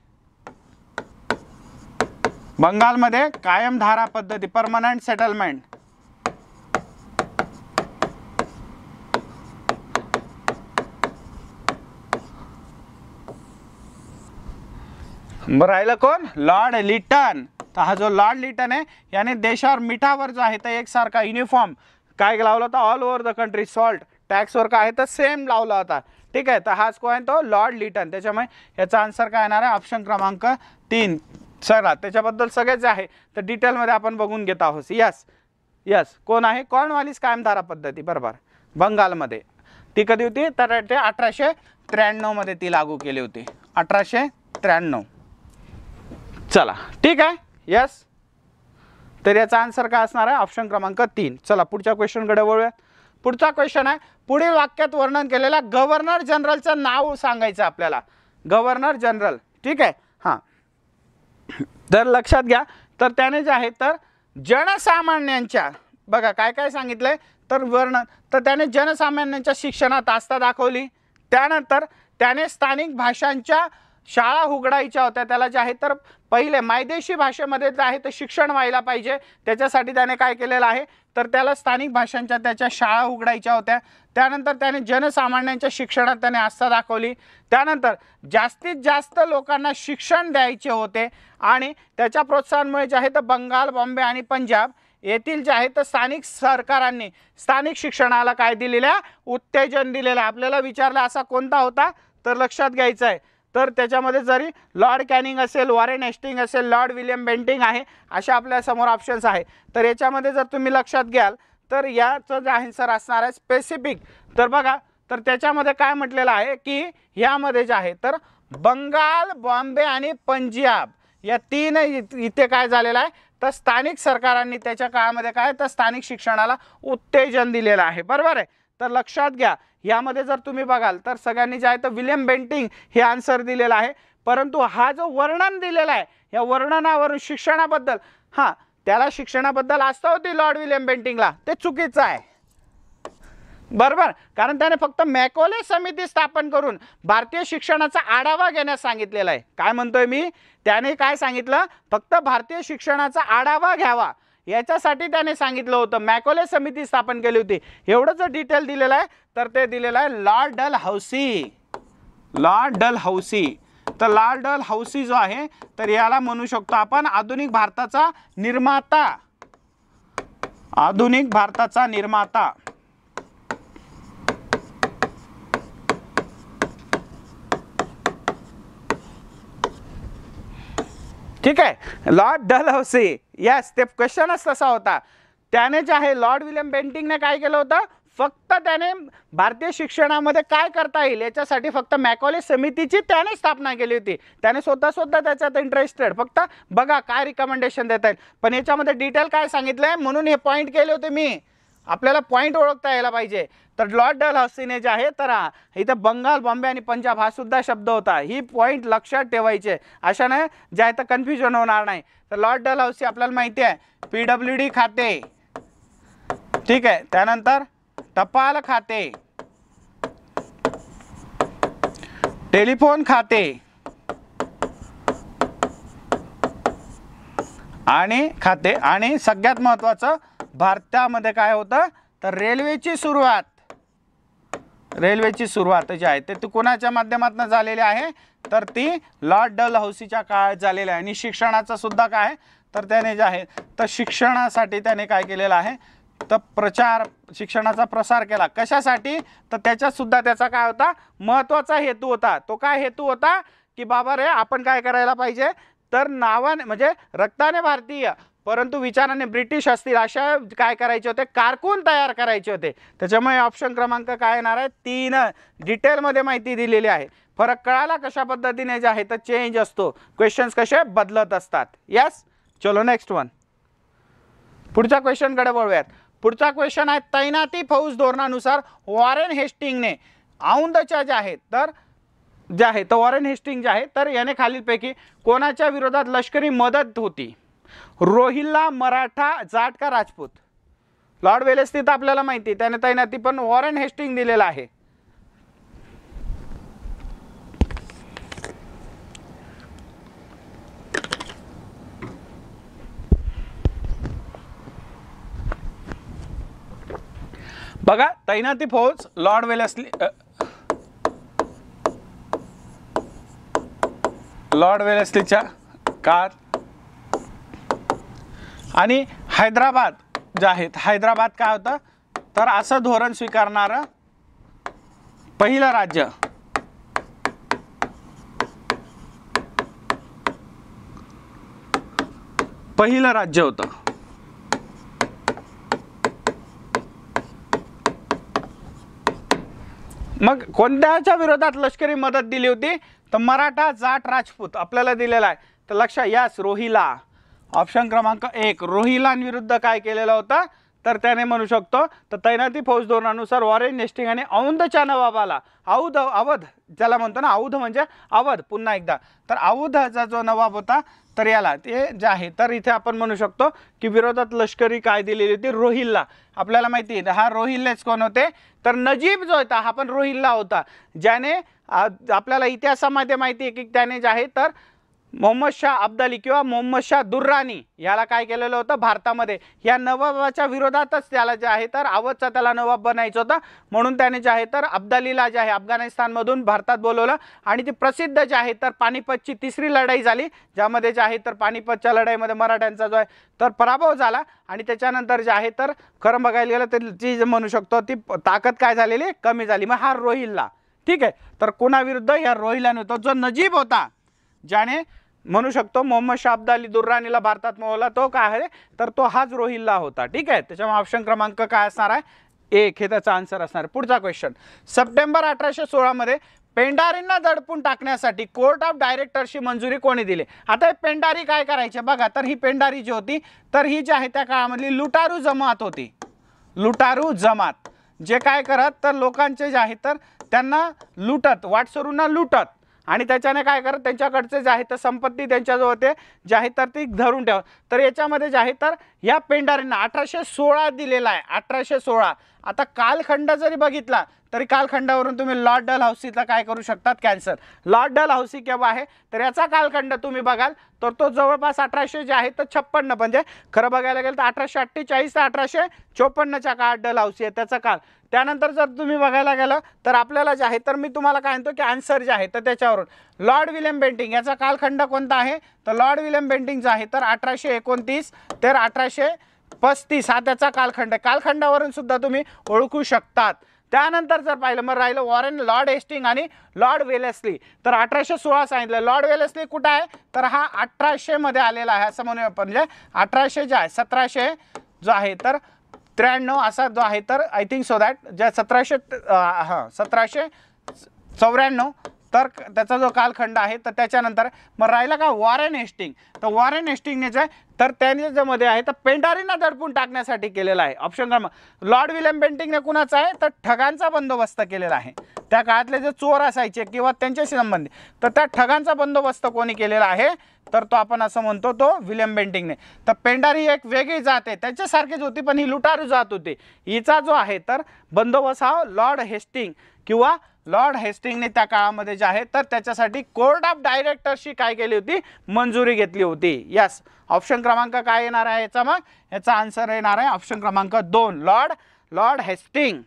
बंगालमध्ये कायमधारा पद्धती परमनंट सेटलमेंट राहिलं कोण लॉर्ड लिटन तर हा जो लॉर्ड लिटन आहे याने देशावर मिठावर जो आहे तर एकसारखा युनिफॉर्म काय लावला होता all over the country salt टॅक्सवर काय आहे तर सेम लावला होता ठीक आहे तर हाच कोण आहे तो लॉर्ड लिटन त्याच्यामुळे याचा आन्सर काय येणार आहे ऑप्शन क्रमांक तीन चला त्याच्याबद्दल सगळेच जे आहे तर डिटेलमध्ये आपण बघून घेत आहोत यस यस कोण आहे कॉर्नवालीच कायमधारा पद्धती बरोबर बंगालमध्ये ती कधी होती तर ते अठराशे त्र्याण्णवमध्ये ती लागू केली होती अठराशे त्र्याण्णव चला ठीक आहे यस तर याचा आन्सर काय असणार आहे ऑप्शन क्रमांक तीन चला पुढच्या क्वेश्चनकडे वळूया पुढचा क्वेश्चन आहे पुढील वाक्यात वर्णन केलेला गव्हर्नर जनरलचं नाव सांगायचं आपल्याला गव्हर्नर जनरल ठीक आहे हां तर लक्षात घ्या तर त्याने जे आहे तर जनसामान्यांच्या बघा काय काय सांगितलं तर वर्णन तर त्याने जनसामान्यांच्या शिक्षणात आस्था दाखवली त्यानंतर त्याने स्थानिक भाषांच्या शाळा उघडायच्या होत्या त्याला जे आहे तर पहिले मायदेशी भाषेमध्ये जे आहे ते शिक्षण व्हायला पाहिजे त्याच्यासाठी त्याने काय केलेलं आहे तर त्याला स्थानिक भाषांच्या त्याच्या शाळा उघडायच्या होत्या त्यानंतर त्याने जनसामान्यांच्या शिक्षणात त्याने आस्था दाखवली त्यानंतर जास्तीत जास्त लोकांना शिक्षण द्यायचे होते आणि त्याच्या प्रोत्साहनमुळे जे आहे तर बंगाल बॉम्बे आणि पंजाब येथील जे आहे तर स्थानिक सरकारांनी स्थानिक शिक्षणाला काय दिलेल्या उत्तेजन दिलेलं आपल्याला विचारलं असा कोणता होता तर लक्षात घ्यायचं आहे तर त्याच्यामध्ये जरी लॉर्ड कॅनिंग असेल वॉरेन एस्टिंग असेल लॉर्ड विलियम बेंटिंग आहे अशा आपल्यासमोर ऑप्शन्स आहे तर याच्यामध्ये जर तुम्ही लक्षात घ्याल तर याचं जे आन्सर असणार आहे स्पेसिफिक तर बघा तर त्याच्यामध्ये काय म्हटलेलं आहे की ह्यामध्ये जे आहे तर बंगाल बॉम्बे आणि पंजाब या तीन इथे काय झालेलं आहे तर स्थानिक सरकारांनी त्याच्या काळामध्ये काय तर स्थानिक शिक्षणाला उत्तेजन दिलेलं आहे बरोबर आहे तर लक्षात घ्या यामध्ये जर तुम्ही बघाल तर सगळ्यांनी जे आहे तर विलियम बेंटिंग हे आन्सर दिलेलं आहे परंतु हा जो वर्णन दिलेला आहे या वर्णनावरून शिक्षणाबद्दल हां त्याला शिक्षणाबद्दल आस्था होती लॉर्ड विलियम बेंटिंगला ते चुकीचं आहे बरोबर कारण त्याने फक्त मॅकोले समिती स्थापन करून भारतीय शिक्षणाचा आढावा घेण्यास सांगितलेला आहे काय म्हणतोय मी त्याने काय सांगितलं फक्त भारतीय शिक्षणाचा आढावा घ्यावा याच्यासाठी त्याने सांगितलं होतं मॅकोले समिती स्थापन केली होती एवढं जर डिटेल दिलेलं आहे तर ते दिलेलं आहे lord Dalhousie lord Dalhousie तर लॉर्ड डल हौसी जो आहे तर याला म्हणू शकतो आपण आधुनिक भारताचा निर्माता आधुनिक भारताचा निर्माता ठीक आहे लॉर्ड डल हौसी येस ते क्वेश्चनच तसा होता त्याने जे आहे लॉर्ड विलियम बेंटिंगने काय केलं होतं फक्त त्याने भारतीय शिक्षणामध्ये काय करता येईल याच्यासाठी फक्त मॅकॉलेज समितीची त्याने स्थापना केली होती त्याने स्वतः स्वतः त्याच्यात इंटरेस्टेड फक्त बघा काय रिकमेंडेशन देता येईल पण याच्यामध्ये डिटेल काय सांगितलं आहे म्हणून हे पॉईंट केले होते मी आपल्याला पॉईंट ओळखता यायला पाहिजे तर लॉर्ड डल हस्तीने जे आहे तर इथं बंगाल बॉम्बे आणि पंजाब हा सुद्धा शब्द होता ही पॉईंट लक्षात ठेवायचे अशाने जे आहे कन्फ्युजन होणार नाही तर लॉर्ड डल हाऊसी आपल्याला माहिती आहे पी डब्ल्यू डी खाते ठीक आहे त्यानंतर टपाल खाते टेलिफोन खाते आणि खाते आणि सगळ्यात महत्त्वाचं भारतामध्ये काय होतं तर रेल्वेची सुरुवात रेल्वेची सुरुवात जी आहे ते ती कोणाच्या माध्यमातून झालेली आहे तर ती लॉर्ड डल हौसीच्या काळात झालेली आहे आणि शिक्षणाचं सुद्धा काय तर त्याने जे आहे तर शिक्षणासाठी त्याने काय केलेलं आहे तर प्रचार शिक्षणाचा प्रसार केला कशासाठी तर त्याच्यातसुद्धा त्याचा काय होता महत्त्वाचा हेतू होता तो काय हेतू होता की बाबा रे आपण काय करायला पाहिजे तर नावाने म्हणजे रक्ताने भारतीय परंतु विचाराने ब्रिटिश असतील अशा काय करायचे होते कारकून तयार करायचे होते त्याच्यामुळे ऑप्शन क्रमांक काय येणार आहे तीन डिटेलमध्ये माहिती दिलेली आहे फरक कळाला कशा पद्धतीने जे आहे तर चेंज असतो क्वेश्चन्स कसे बदलत असतात यस चलो नेक्स्ट वन पुढच्या क्वेश्चनकडे वळूयात पुढचा क्वेश्चन आहे तैनाती फौज धोरणानुसार वॉरेन हेस्टिंगने औंदच्या ज्या आहेत तर जे आहे तर वॉरेन हेस्टिंग जे आहे तर याने खालीलपैकी कोणाच्या विरोधात लष्करी मदत होती रोहिल्ला मराठा जाट का राजपूत लॉर्ड वेलेस्थित आपल्याला माहिती त्याने तैनाती पण वॉरन हेस्टिंग दिलेला आहे बघा तैनाती फौज लॉर्ड वेलेस्ली लॉर्ड वेलेस्लीच्या कार आणि हैदराबाद जे आहेत हैदराबाद काय होतं तर असं धोरण स्वीकारणारं पहिलं राज्य पहिलं राज्य होतं मग कोणत्याच्या विरोधात लष्करी मदत दिली होती तर मराठा जाट राजपूत आपल्याला दिलेला आहे तर लक्षात यास रोहिला ऑप्शन क्रमांक एक रोहिलांविरुद्ध काय केलेला होता तर त्याने म्हणू शकतो तर तैनाती फौज धोरणानुसार वॉरेन नेस्टिंग आणि औंधच्या नवाबाला औध अवध ज्याला म्हणतो ना औध म्हणजे अवध पुन्हा एकदा तर औधचा जो नवाब होता तर याला ते जे आहे तर इथे आपण म्हणू शकतो की विरोधात लष्करी काय दिलेली होती रोहिल्ला आपल्याला माहिती आहे हा रोहिल्लेच कोण होते तर नजीब जो होता हा पण रोहिल्ला होता ज्याने आपल्याला इतिहासामध्ये माहिती आहे की त्याने जे आहे तर मोहम्मद शाह अब्दाली किंवा मोहम्मद शाह दुर्रानी याला काय केलेलं होतं भारतामध्ये या नवाबाच्या विरोधातच त्याला जे आहे तर आवाजचा त्याला नवाब बनायचं होता म्हणून त्याने जे आहे तर अब्दालीला जे आहे अफगाणिस्तानमधून भारतात बोलवलं आणि ती प्रसिद्ध जे आहे तर पानिपतची तिसरी लढाई झाली ज्यामध्ये जे आहे तर पानिपतच्या लढाईमध्ये मराठ्यांचा जो आहे तर पराभव झाला आणि त्याच्यानंतर जे आहे तर खरं बघायला गेलं तर जी म्हणू शकतो ती ताकद काय झालेली कमी झाली मग हा रोहिलला ठीक आहे तर कोणाविरुद्ध या रोहिलाने होतो जो नजीब होता ज्याने म्हणू शकतो मोहम्मद शाब्द अली दुर्राणीला भारतात मोहला तो काय आहे तर तो हाच रोहिल्ला होता ठीक आहे त्याच्यामुळे ऑप्शन क्रमांक काय असणार आहे एक हे त्याचा आन्सर असणार पुढचा क्वेश्चन सप्टेंबर अठराशे सोळामध्ये पेंडारींना दडपून टाकण्यासाठी कोर्ट ऑफ डायरेक्टरशी मंजुरी कोणी दिली आता हे पेंडारी काय करायचे बघा तर ही पेंडारी जी होती तर ही जी आहे त्या काळामधली लुटारू जमात होती लुटारू जमात जे काय करत तर लोकांचे जे आहे तर त्यांना लुटत वाटसरूंना लुटत आणि त्याच्याने काय करत त्यांच्याकडचे जाहीर संपत्ती त्यांच्याजवळ ते जाहीर तर ती धरून ठेवत तर याच्यामध्ये जाहीर तर ह्या पेंढारींना अठराशे सोळा दिलेला आहे अठराशे सोळा आता कालखंड जरी बघितला तरी कालखंडावरून तुम्ही लॉर्ड डल हाऊसीचा काय करू शकतात कॅन्सर लॉर्ड डल हाऊसी केव्हा आहे तर याचा कालखंड तुम्ही बघाल तर तो जवळपास अठराशे जे आहे तर छप्पन्न म्हणजे खरं बघायला गेलं तर अठराशे अठ्ठेचाळीस ते अठराशे चोपन्नच्या काळात डल हाऊसी आहे त्याचा काळ त्यानंतर जर तुम्ही बघायला गेलं तर आपल्याला जे आहे तर मी तुम्हाला काय म्हणतो की आन्सर जे आहे तर त्याच्यावरून लॉर्ड विलियम बेंटिंग याचा कालखंड कोणता आहे तर लॉर्ड विलियम बेंटिंगचा आहे तर अठराशे एकोणतीस तर अठराशे पस्तीस हा त्याचा कालखंड आहे कालखंडावरून सुद्धा तुम्ही ओळखू शकतात त्यानंतर जर पाहिलं मग राहिलं वॉरेन लॉर्ड एस्टिंग आणि लॉर्ड वेलेस्ली तर अठराशे सोळा सांगितलं लॉर्ड वेलेस्ली कुठं आहे तर हा अठराशेमध्ये आलेला आहे असं म्हणूया म्हणजे अठराशे जे आहे सतराशे जो आहे तर त्र्याण्णव असा जो आहे तर आय थिंक सो दॅट ज्या सतराशे हां सतराशे चौऱ्याण्णव तर त्याचा जो कालखंड आहे तर त्याच्यानंतर मग राहिला का वॉरेन हेस्टिंग तर वॉरेन हेस्टिंगने जे तर त्याने जे मध्ये आहे तर पेंढारींना दडपून टाकण्यासाठी केलेला आहे ऑप्शन क्रमांक लॉर्ड विलियम पेंटिंगने कुणाचा आहे तर ठगांचा बंदोबस्त केलेला आहे त्या काळातले जे चोर असायचे किंवा त्यांच्याशी संबंधित तर त्या ठगांचा बंदोबस्त कोणी केलेला आहे तर तो आपण असं म्हणतो तो विलियम बेंटिंगने तर पेंडारी ही एक वेगळी जात आहे त्यांच्यासारखीच होती पण ही लुटारू जात होती हिचा जो आहे तर बंदोबस्त हा लॉर्ड हेस्टिंग किंवा लॉर्ड हेस्टिंगने त्या काळामध्ये जे आहे तर त्याच्यासाठी कोर्ट ऑफ डायरेक्टर्सची काय केली होती मंजुरी घेतली होती यस ऑप्शन क्रमांक काय येणार आहे याचा मग याचा आन्सर येणार आहे ऑप्शन क्रमांक दोन लॉर्ड लॉर्ड हेस्टिंग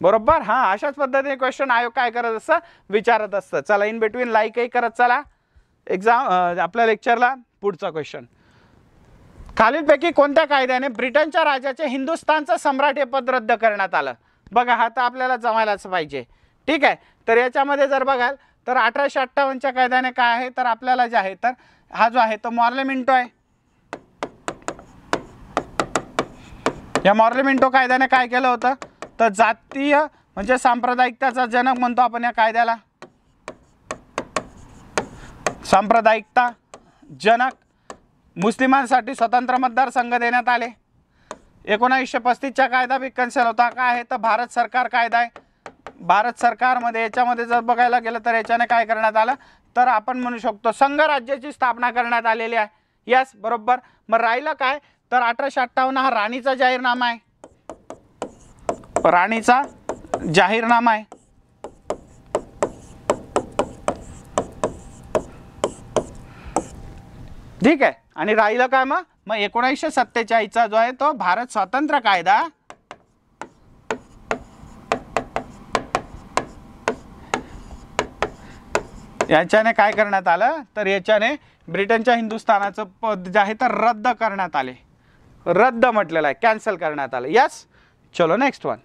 बरोबर हां अशाच पद्धतीने क्वेश्चन आयोग काय करत असतं विचारत असतं चला इन बिटवीन लाईकही करत चला एक्झाम आपल्या लेक्चरला पुढचा क्वेश्चन खालीलपैकी कोणत्या कायद्याने ब्रिटनच्या राजाचे हिंदुस्थानचं सम्राट हे पद रद्द करण्यात आलं बघा हा तर आपल्याला जमायलाच पाहिजे ठीक आहे तर याच्यामध्ये जर बघाल तर अठराशे अठ्ठावन्नच्या कायद्याने काय आहे तर आपल्याला जे आहे तर हा जो आहे तो मॉर्लेमिंटो आहे या मॉर्लेमिंटो कायद्याने काय केलं होतं तर जातीय म्हणजे सांप्रदायिकताचा जनक म्हणतो आपण या कायद्याला सांप्रदायिकता जनक मुस्लिमांसाठी स्वतंत्र मतदारसंघ देण्यात आले एकोणावीसशे पस्तीसचा कायदा बी कन्सेल होता काय आहे तर भारत सरकार कायदा आहे भारत सरकारमध्ये याच्यामध्ये जर बघायला गेलं तर याच्याने काय करण्यात आलं तर आपण म्हणू शकतो संघराज्याची स्थापना करण्यात आलेली आहे यस बरोबर मग राहिलं काय तर अठराशे अठ्ठावन्न हा राणीचा जाहीरनामा आहे राणीचा जाहीरनामा आहे ठीक आहे आणि राहिलं काय मग मग एकोणीसशे सत्तेचाळीसचा जो आहे तो भारत स्वातंत्र्य कायदा याच्याने काय करण्यात आलं तर याच्याने ब्रिटनच्या हिंदुस्थानाचं पद जे आहे तर रद्द करण्यात आले रद्द म्हटलेलं आहे कॅन्सल करण्यात आलं यस चलो नेक्स्ट वन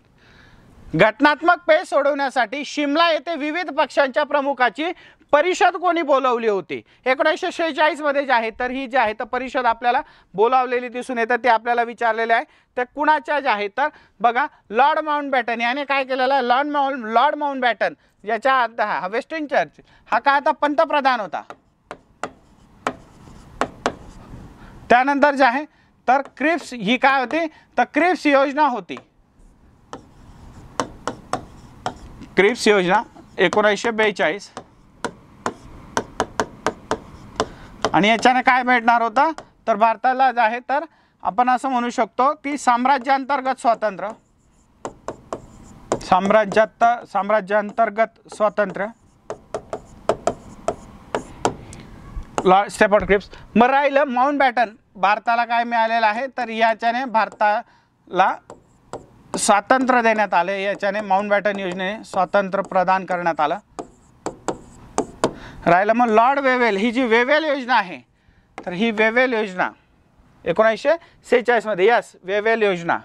घटनात्मक पेज सोडवण्यासाठी शिमला येथे विविध पक्षांच्या प्रमुखाची परिषद कोणी बोलवली होती एकोणीसशे शेहेचाळीसमध्ये जे आहे तर ही जी आहे तर परिषद आपल्याला बोलावलेली दिसून येतं ते आपल्याला विचारलेले आहे तर कुणाच्या जे आहे तर बघा लॉर्ड माउंट बॅटन याने काय केलेलं आहे lord mount lord Mountbatten याच्या हा वेस्टर्न चर्च हा काय आता पंतप्रधान होता त्यानंतर जे आहे तर क्रिप्स ही काय होती तर क्रिप्स योजना होती क्रिप्स योजना एकोणीसशे बेचाळीस आणि याच्याने काय भेटणार होतं तर भारताला जे आहे तर आपण असं म्हणू शकतो की साम्राज्यांतर्गत स्वातंत्र्य साम्राज्यात साम्राज्याअंतर्गत स्वातंत्र्य लॉ स्टेफर्ड क्रिप्स मग राहिलं माउंट बॅटन भारताला काय मिळालेलं आहे तर याच्याने भारताला स्वातंत्र्य देण्यात आले याच्याने माउंट बॅटन योजनेने स्वातंत्र्य प्रदान करण्यात आलं राहिलं मग लॉर्ड वेवेल ही जी वेवेल योजना आहे तर ही वेवेल योजना एकोणीसशे सेहेचाळीसमध्ये यस वेवेल योजना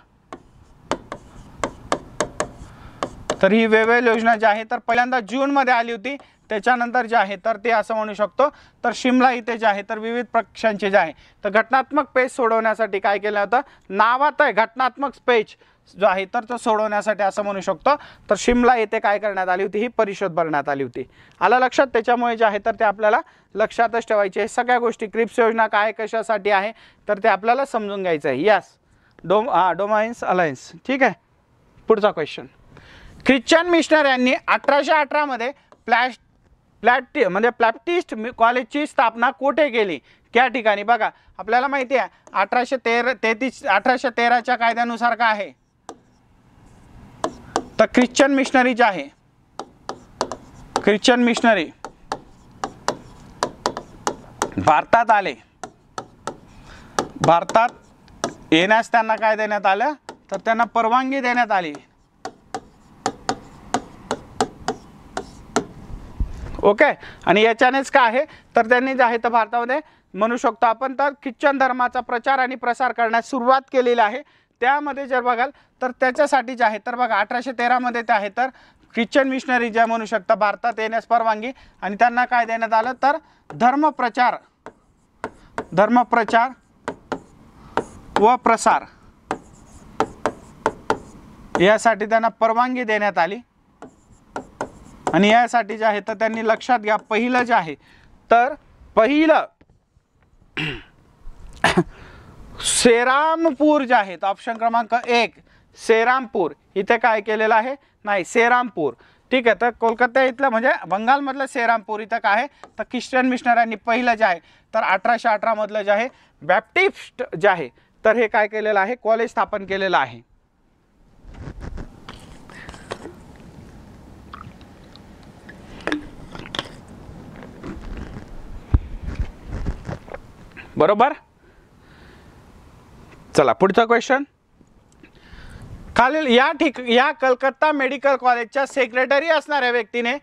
तर ही वेवेल योजना जी आहे तर पहिल्यांदा जूनमध्ये आली होती त्याच्यानंतर जे आहे तर ते असं म्हणू शकतो तर शिमला इथे जे आहे तर विविध पक्षांचे जे आहे तर घटनात्मक पेज सोडवण्यासाठी काय केलं होतं नावात आहे घटनात्मक पेज जो आहे तर तो सोडवण्यासाठी असं म्हणू शकतो तर शिमला येथे काय करण्यात आली होती ही परिषद भरण्यात आली होती आला लक्षात त्याच्यामुळे जे आहे तर ते आपल्याला लक्षातच ठेवायचे हे सगळ्या गोष्टी क्रिप्स योजना काय कशासाठी आहे तर ते आपल्याला समजून घ्यायचं आहे यास डोम हां डोमाइन्स अलायन्स ठीक आहे पुढचा क्वेश्चन ख्रिश्चन मिशनर यांनी अठराशे अठरामध्ये प्लॅश प्लॅटी म्हणजे प्लॅप्टिस्ट कॉलेजची स्थापना कुठे केली त्या ठिकाणी बघा आपल्याला माहिती आहे अठराशे तेरा तेहतीस अठराशे तेराच्या कायद्यानुसार काय आहे तर ख्रिश्चन मिशनरी जे आहे ख्रिश्चन मिशनरी भारतात आले भारतात येण्यास त्यांना काय देण्यात आलं तर त्यांना परवानगी देण्यात आली ओके आणि याच्यानेच काय आहे तर त्यांनी जे आहे तर भारतामध्ये म्हणू शकतो आपण तर ख्रिश्चन धर्माचा प्रचार आणि प्रसार करण्यास सुरुवात केलेली आहे त्यामध्ये जर बघाल तर त्याच्यासाठी जे आहे तर बघा अठराशे तेरामध्ये ते आहे तर ख्रिश्चन मिशनरी ज्या म्हणू शकता भारतात येण्यास परवानगी आणि त्यांना काय देण्यात आलं तर धर्मप्रचार धर्मप्रचार व प्रसार यासाठी त्यांना परवानगी देण्यात आली आणि यासाठी जे आहे तर त्यांनी लक्षात घ्या पहिलं जे आहे तर पहिलं सेरामपूर जे आहेत ऑप्शन क्रमांक एक सेरामपूर इथे काय केलेलं आहे नाही सेरामपूर ठीक आहे तर कोलकाता इथलं म्हणजे बंगालमधलं सेरामपूर इथं काय आहे तर ख्रिश्चन मिशनऱ्यांनी पहिलं जे आहे तर अठराशे अठरामधलं जे आहे बॅप्टिस्ट जे आहे तर हे काय केलेलं आहे कॉलेज स्थापन केलेलं आहे बरोबर चला पुढचा क्वेश्चन खालील या ठिक या कलकत्ता मेडिकल कॉलेजच्या सेक्रेटरी असणाऱ्या व्यक्तीने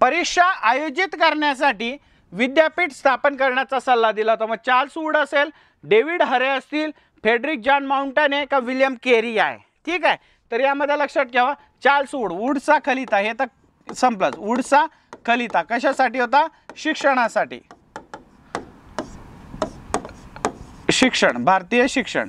परीक्षा आयोजित करण्यासाठी विद्यापीठ स्थापन करण्याचा सल्ला दिला होता मग चार्ल्स वूड असेल डेव्हिड हरे असतील फेडरिक जॉन माउंटन आहे का विल्यम केरी आहे ठीक आहे तर यामध्ये लक्षात ठेवा चार्ल्स वूड वूडचा खलिता हे तर संपलंच वूडचा खलिता कशासाठी होता शिक्षणासाठी शिक्षण भारतीय शिक्षण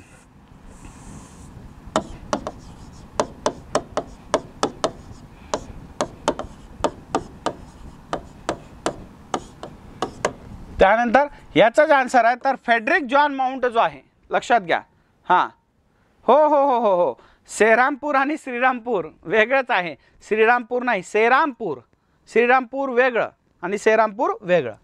त्यानंतर याचाच आन्सर आहे तर फेडरिक जॉन माउंट जो आहे लक्षात घ्या हां हो हो हो हो हो सेरामपूर आणि श्रीरामपूर वेगळंच आहे श्रीरामपूर नाही सेरामपूर श्रीरामपूर वेगळं आणि सेरामपूर वेगळं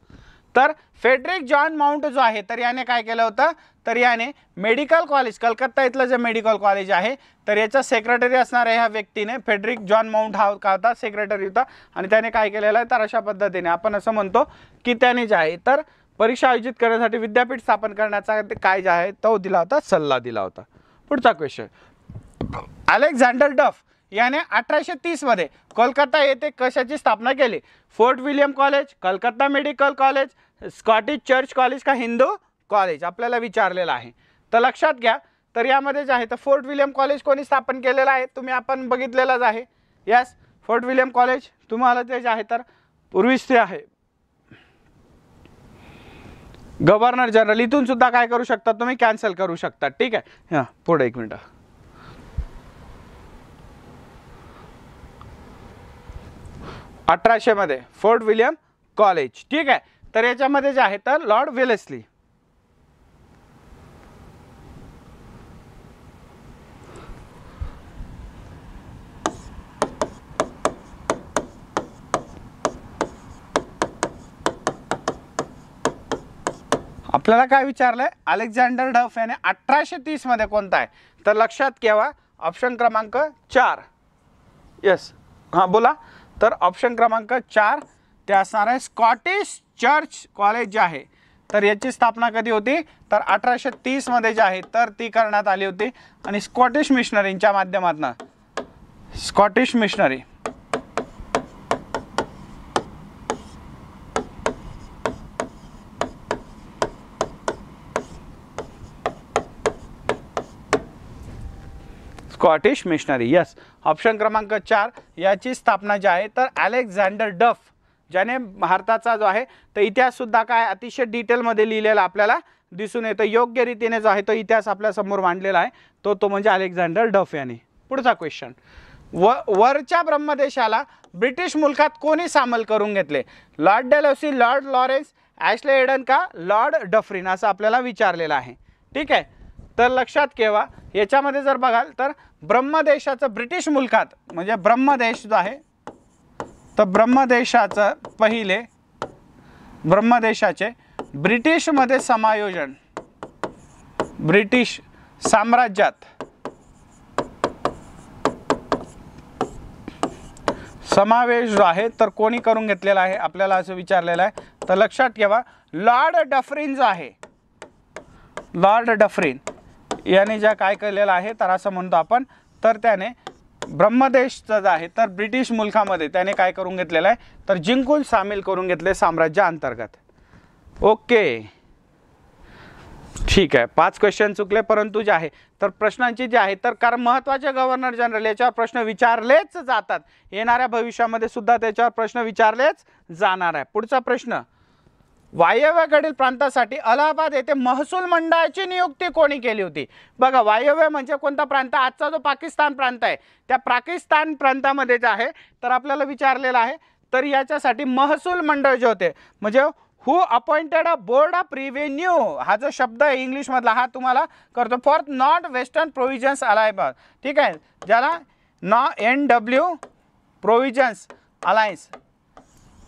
तर फेडरिक जॉन माउंट जो आहे तर याने काय केलं होतं तर याने मेडिकल कॉलेज कलकत्ता इथलं जे मेडिकल कॉलेज आहे तर याचा सेक्रेटरी असणाऱ्या ह्या व्यक्तीने फेडरिक जॉन माउंट हा का होता सेक्रेटरी होता आणि त्याने काय केलेलं आहे तर अशा पद्धतीने आपण असं म्हणतो की त्याने जे आहे तर परीक्षा आयोजित करण्यासाठी विद्यापीठ स्थापन करण्याचा काय जे आहे तो दिला होता सल्ला दिला होता पुढचा क्वेश्चन अलेक्झांडर डफ याने अठराशे तीसमध्ये कोलकाता येथे कशाची स्थापना केली Fort William college Calcutta medical college Scottish church college का हिंदू कॉलेज आपल्याला विचारलेलं आहे तर लक्षात घ्या तर यामध्ये जे आहे तर फोर्ट विलियम कॉलेज कोणी स्थापन केलेलं आहे तुम्ही आपण बघितलेलंच आहे यस फोर्ट विलियम कॉलेज तुम्हाला ते जे आहे तर पूर्वीच ते आहे गव्हर्नर जनरल इथून सुद्धा काय करू शकता तुम्ही कॅन्सल करू शकता ठीक आहे हां पुढे एक मिनटं अठराशेमध्ये फोर्ट विलियम कॉलेज ठीक आहे तर याच्यामध्ये जे आहे तर लॉर्ड वेलेस्ली आपल्याला काय विचारलंय अलेक्झांडर डफ याने अठराशे तीस मध्ये कोणता आहे तर लक्षात घ्यावा ऑप्शन क्रमांक चार यस हां बोला तर ऑप्शन क्रमांक चार ते असणार आहे स्कॉटिश चर्च कॉलेज जे आहे तर याची स्थापना कधी होती तर अठराशे तीसमध्ये जे आहे तर ती करण्यात आली होती आणि स्कॉटिश मिशनरींच्या माध्यमातून Scottish missionary Scottish missionary yes option क्रमांक चार याची स्थापना जी आहे तर अलेक्झांडर डफ ज्याने भारताचा जो आहे तर इतिहाससुद्धा काय अतिशय डिटेलमध्ये लिहिलेला आपल्याला दिसून येतं योग्य रीतीने जो आहे तो इतिहास आपल्यासमोर मांडलेला आहे तो तो म्हणजे अलेक्झांडर डफ याने पुढचा क्वेश्चन व वरच्या ब्रह्मदेशाला ब्रिटिश मुलखात कोणी सामील करून घेतले lord Dalhousie lord Lawrence Ashley Eden का लॉर्ड डफरिन असं आपल्याला विचारलेलं आहे ठीक आहे तर लक्षात ठेवा याच्यामध्ये जर बघाल तर ब्रह्मदेशाचं ब्रिटिश मुलखात म्हणजे ब्रह्मदेश जो आहे तर ब्रह्मदेशाचं पहिले ब्रह्मदेशाचे ब्रिटिशमध्ये समायोजन ब्रिटिश साम्राज्यात समावेश जो आहे तर कोणी करून घेतलेला आहे आपल्याला असं विचारलेलं आहे तर लक्षात ठेवा लॉर्ड डफरिन जो आहे लॉर्ड डफरिन याने ज्या काय केलेलं आहे तर असं म्हणतो आपण तर त्याने ब्रह्मदेश जर आहे तर ब्रिटिश मुलखामध्ये त्याने काय करून घेतलेलं आहे तर जिंकून सामील करून घेतले अंतर्गत ओके ठीक आहे पाच क्वेश्चन चुकले परंतु जे आहे तर प्रश्नांची जे आहे तर कारण महत्त्वाचे गव्हर्नर जनरल याच्यावर प्रश्न विचारलेच जातात येणाऱ्या भविष्यामध्ये सुद्धा त्याच्यावर प्रश्न विचारलेच जाणार आहे पुढचा प्रश्न वायव्यकडील प्रांतासाठी अलाहाबाद येथे महसूल मंडळाची नियुक्ती कोणी केली होती बघा वायव्य म्हणजे कोणता प्रांत आजचा जो पाकिस्तान प्रांत आहे त्या पाकिस्तान प्रांतामध्ये जे आहे तर आपल्याला विचारलेलं आहे तर याच्यासाठी महसूल मंडळ जे होते म्हणजे who appointed a board of revenue हा जो शब्द आहे इंग्लिशमधला हा तुम्हाला करतो फॉर नॉर्थ वेस्टर्न प्रोव्हिजन्स अलायबा ठीक आहे ज्याला नॉ एन डब्ल्यू प्रोव्हिजन्स अलायन्स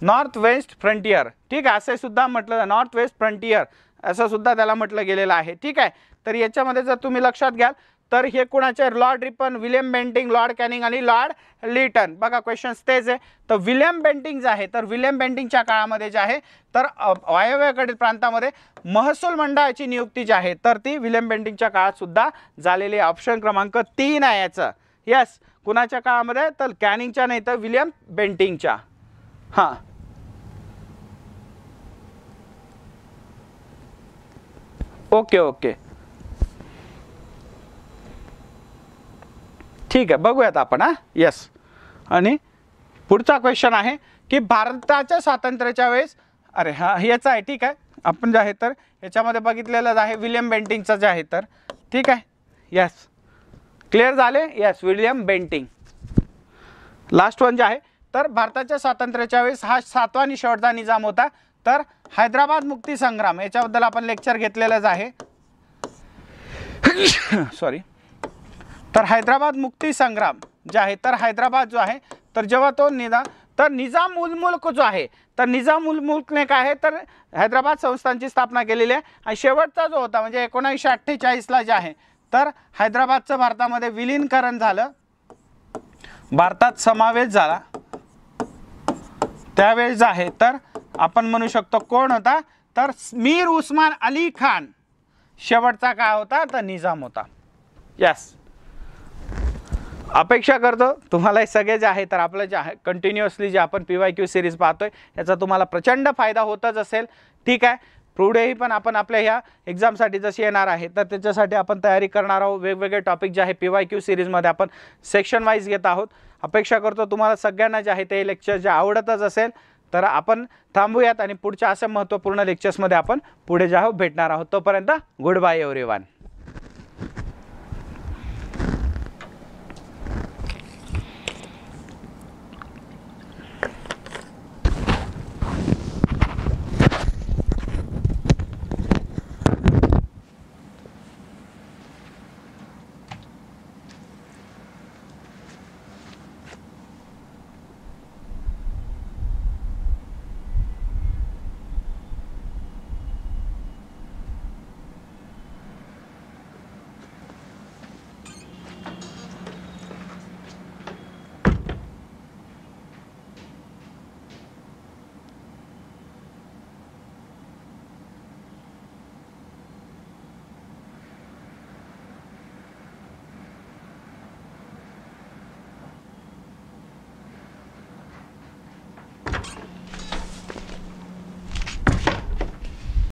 नॉर्थ वेस्ट फ्रंटियर ठीक आहे सुद्धा म्हटलं नॉर्थ वेस्ट फ्रंटियर असं सुद्धा त्याला म्हटलं गेलेलं आहे ठीक आहे तर याच्यामध्ये जर तुम्ही लक्षात घ्याल तर हे कुणाचे lord Ripon William Bentinck lord Canning आणि लॉर्ड लिटन बघा क्वेश्चन्स तेच आहे तर विलियम बेंटिंग जे आहे तर विलियम बेंटिंगच्या काळामध्ये जे आहे तर वायव्यकडील प्रांतामध्ये महसूल मंडळाची नियुक्ती जी आहे तर ती विलियम बेंटिंगच्या काळातसुद्धा झालेली ऑप्शन क्रमांक तीन आहे याचं यस कुणाच्या काळामध्ये तर कॅनिंगच्या नाही तर विलियम बेंटिंगच्या हां ओके ओके ठीक आहे बघूयात आपण हा यस आणि पुढचा क्वेश्चन आहे की भारताच्या स्वातंत्र्याच्या वेळेस अरे हा याचा आहे ठीक आहे आपण जे आहे तर याच्यामध्ये बघितलेलं आहे विलियम बेंटिंगचं जे आहे तर ठीक आहे यस क्लिअर झाले yes William Bentinck last one जे आहे तर भारताच्या स्वातंत्र्याच्या वेळेस हा सातवा आणि शेवटचा निजाम होता तर हैदराबाद संग्राम याच्याबद्दल आपण लेक्चर घेतलेलंच आहे सॉरी तर हैदराबाद संग्राम जे आहे तर हैदराबाद जो आहे तर जेव्हा तो निदा तर निजाम उल मुल्क जो आहे तर निजाम उल मुल्कने काय आहे तर हैदराबाद संस्थांची स्थापना केलेली आहे आणि शेवटचा जो होता म्हणजे एकोणावीसशे अठ्ठेचाळीसला जे आहे तर हैदराबादचं भारतामध्ये विलीनकरण झालं भारतात समावेश झाला त्यावेळेस आहे तर आपण म्हणू शकतो कोण होता तर मीर उस्मान अली खान शेवटचा काय होता तर निजाम होता यस अपेक्षा करतो तुम्हाला हे सगळे जे आहे तर आपलं जे आहे कंटिन्युअसली जे आपण पी वाय क्यू सिरीज पाहतोय याचा तुम्हाला प्रचंड फायदा होतच असेल ठीक आहे पुढेही पण आपण आपल्या ह्या एक्झामसाठी जशी येणार आहे तर त्याच्यासाठी आपण तयारी करणार आहोत वेगवेगळे टॉपिक जे आहे पी वाय क्यू सिरीजमध्ये आपण सेक्शन वाईज घेत आहोत अपेक्षा करतो तुम्हाला सगळ्यांना जे आहे ते लेक्चर जे आवडतच असेल तर आपण थांबूयात आणि पुढच्या अशा महत्त्वपूर्ण लेक्चर्समध्ये आपण पुढे जे आहोत भेटणार आहोत तोपर्यंत गुड बाय एव्हरी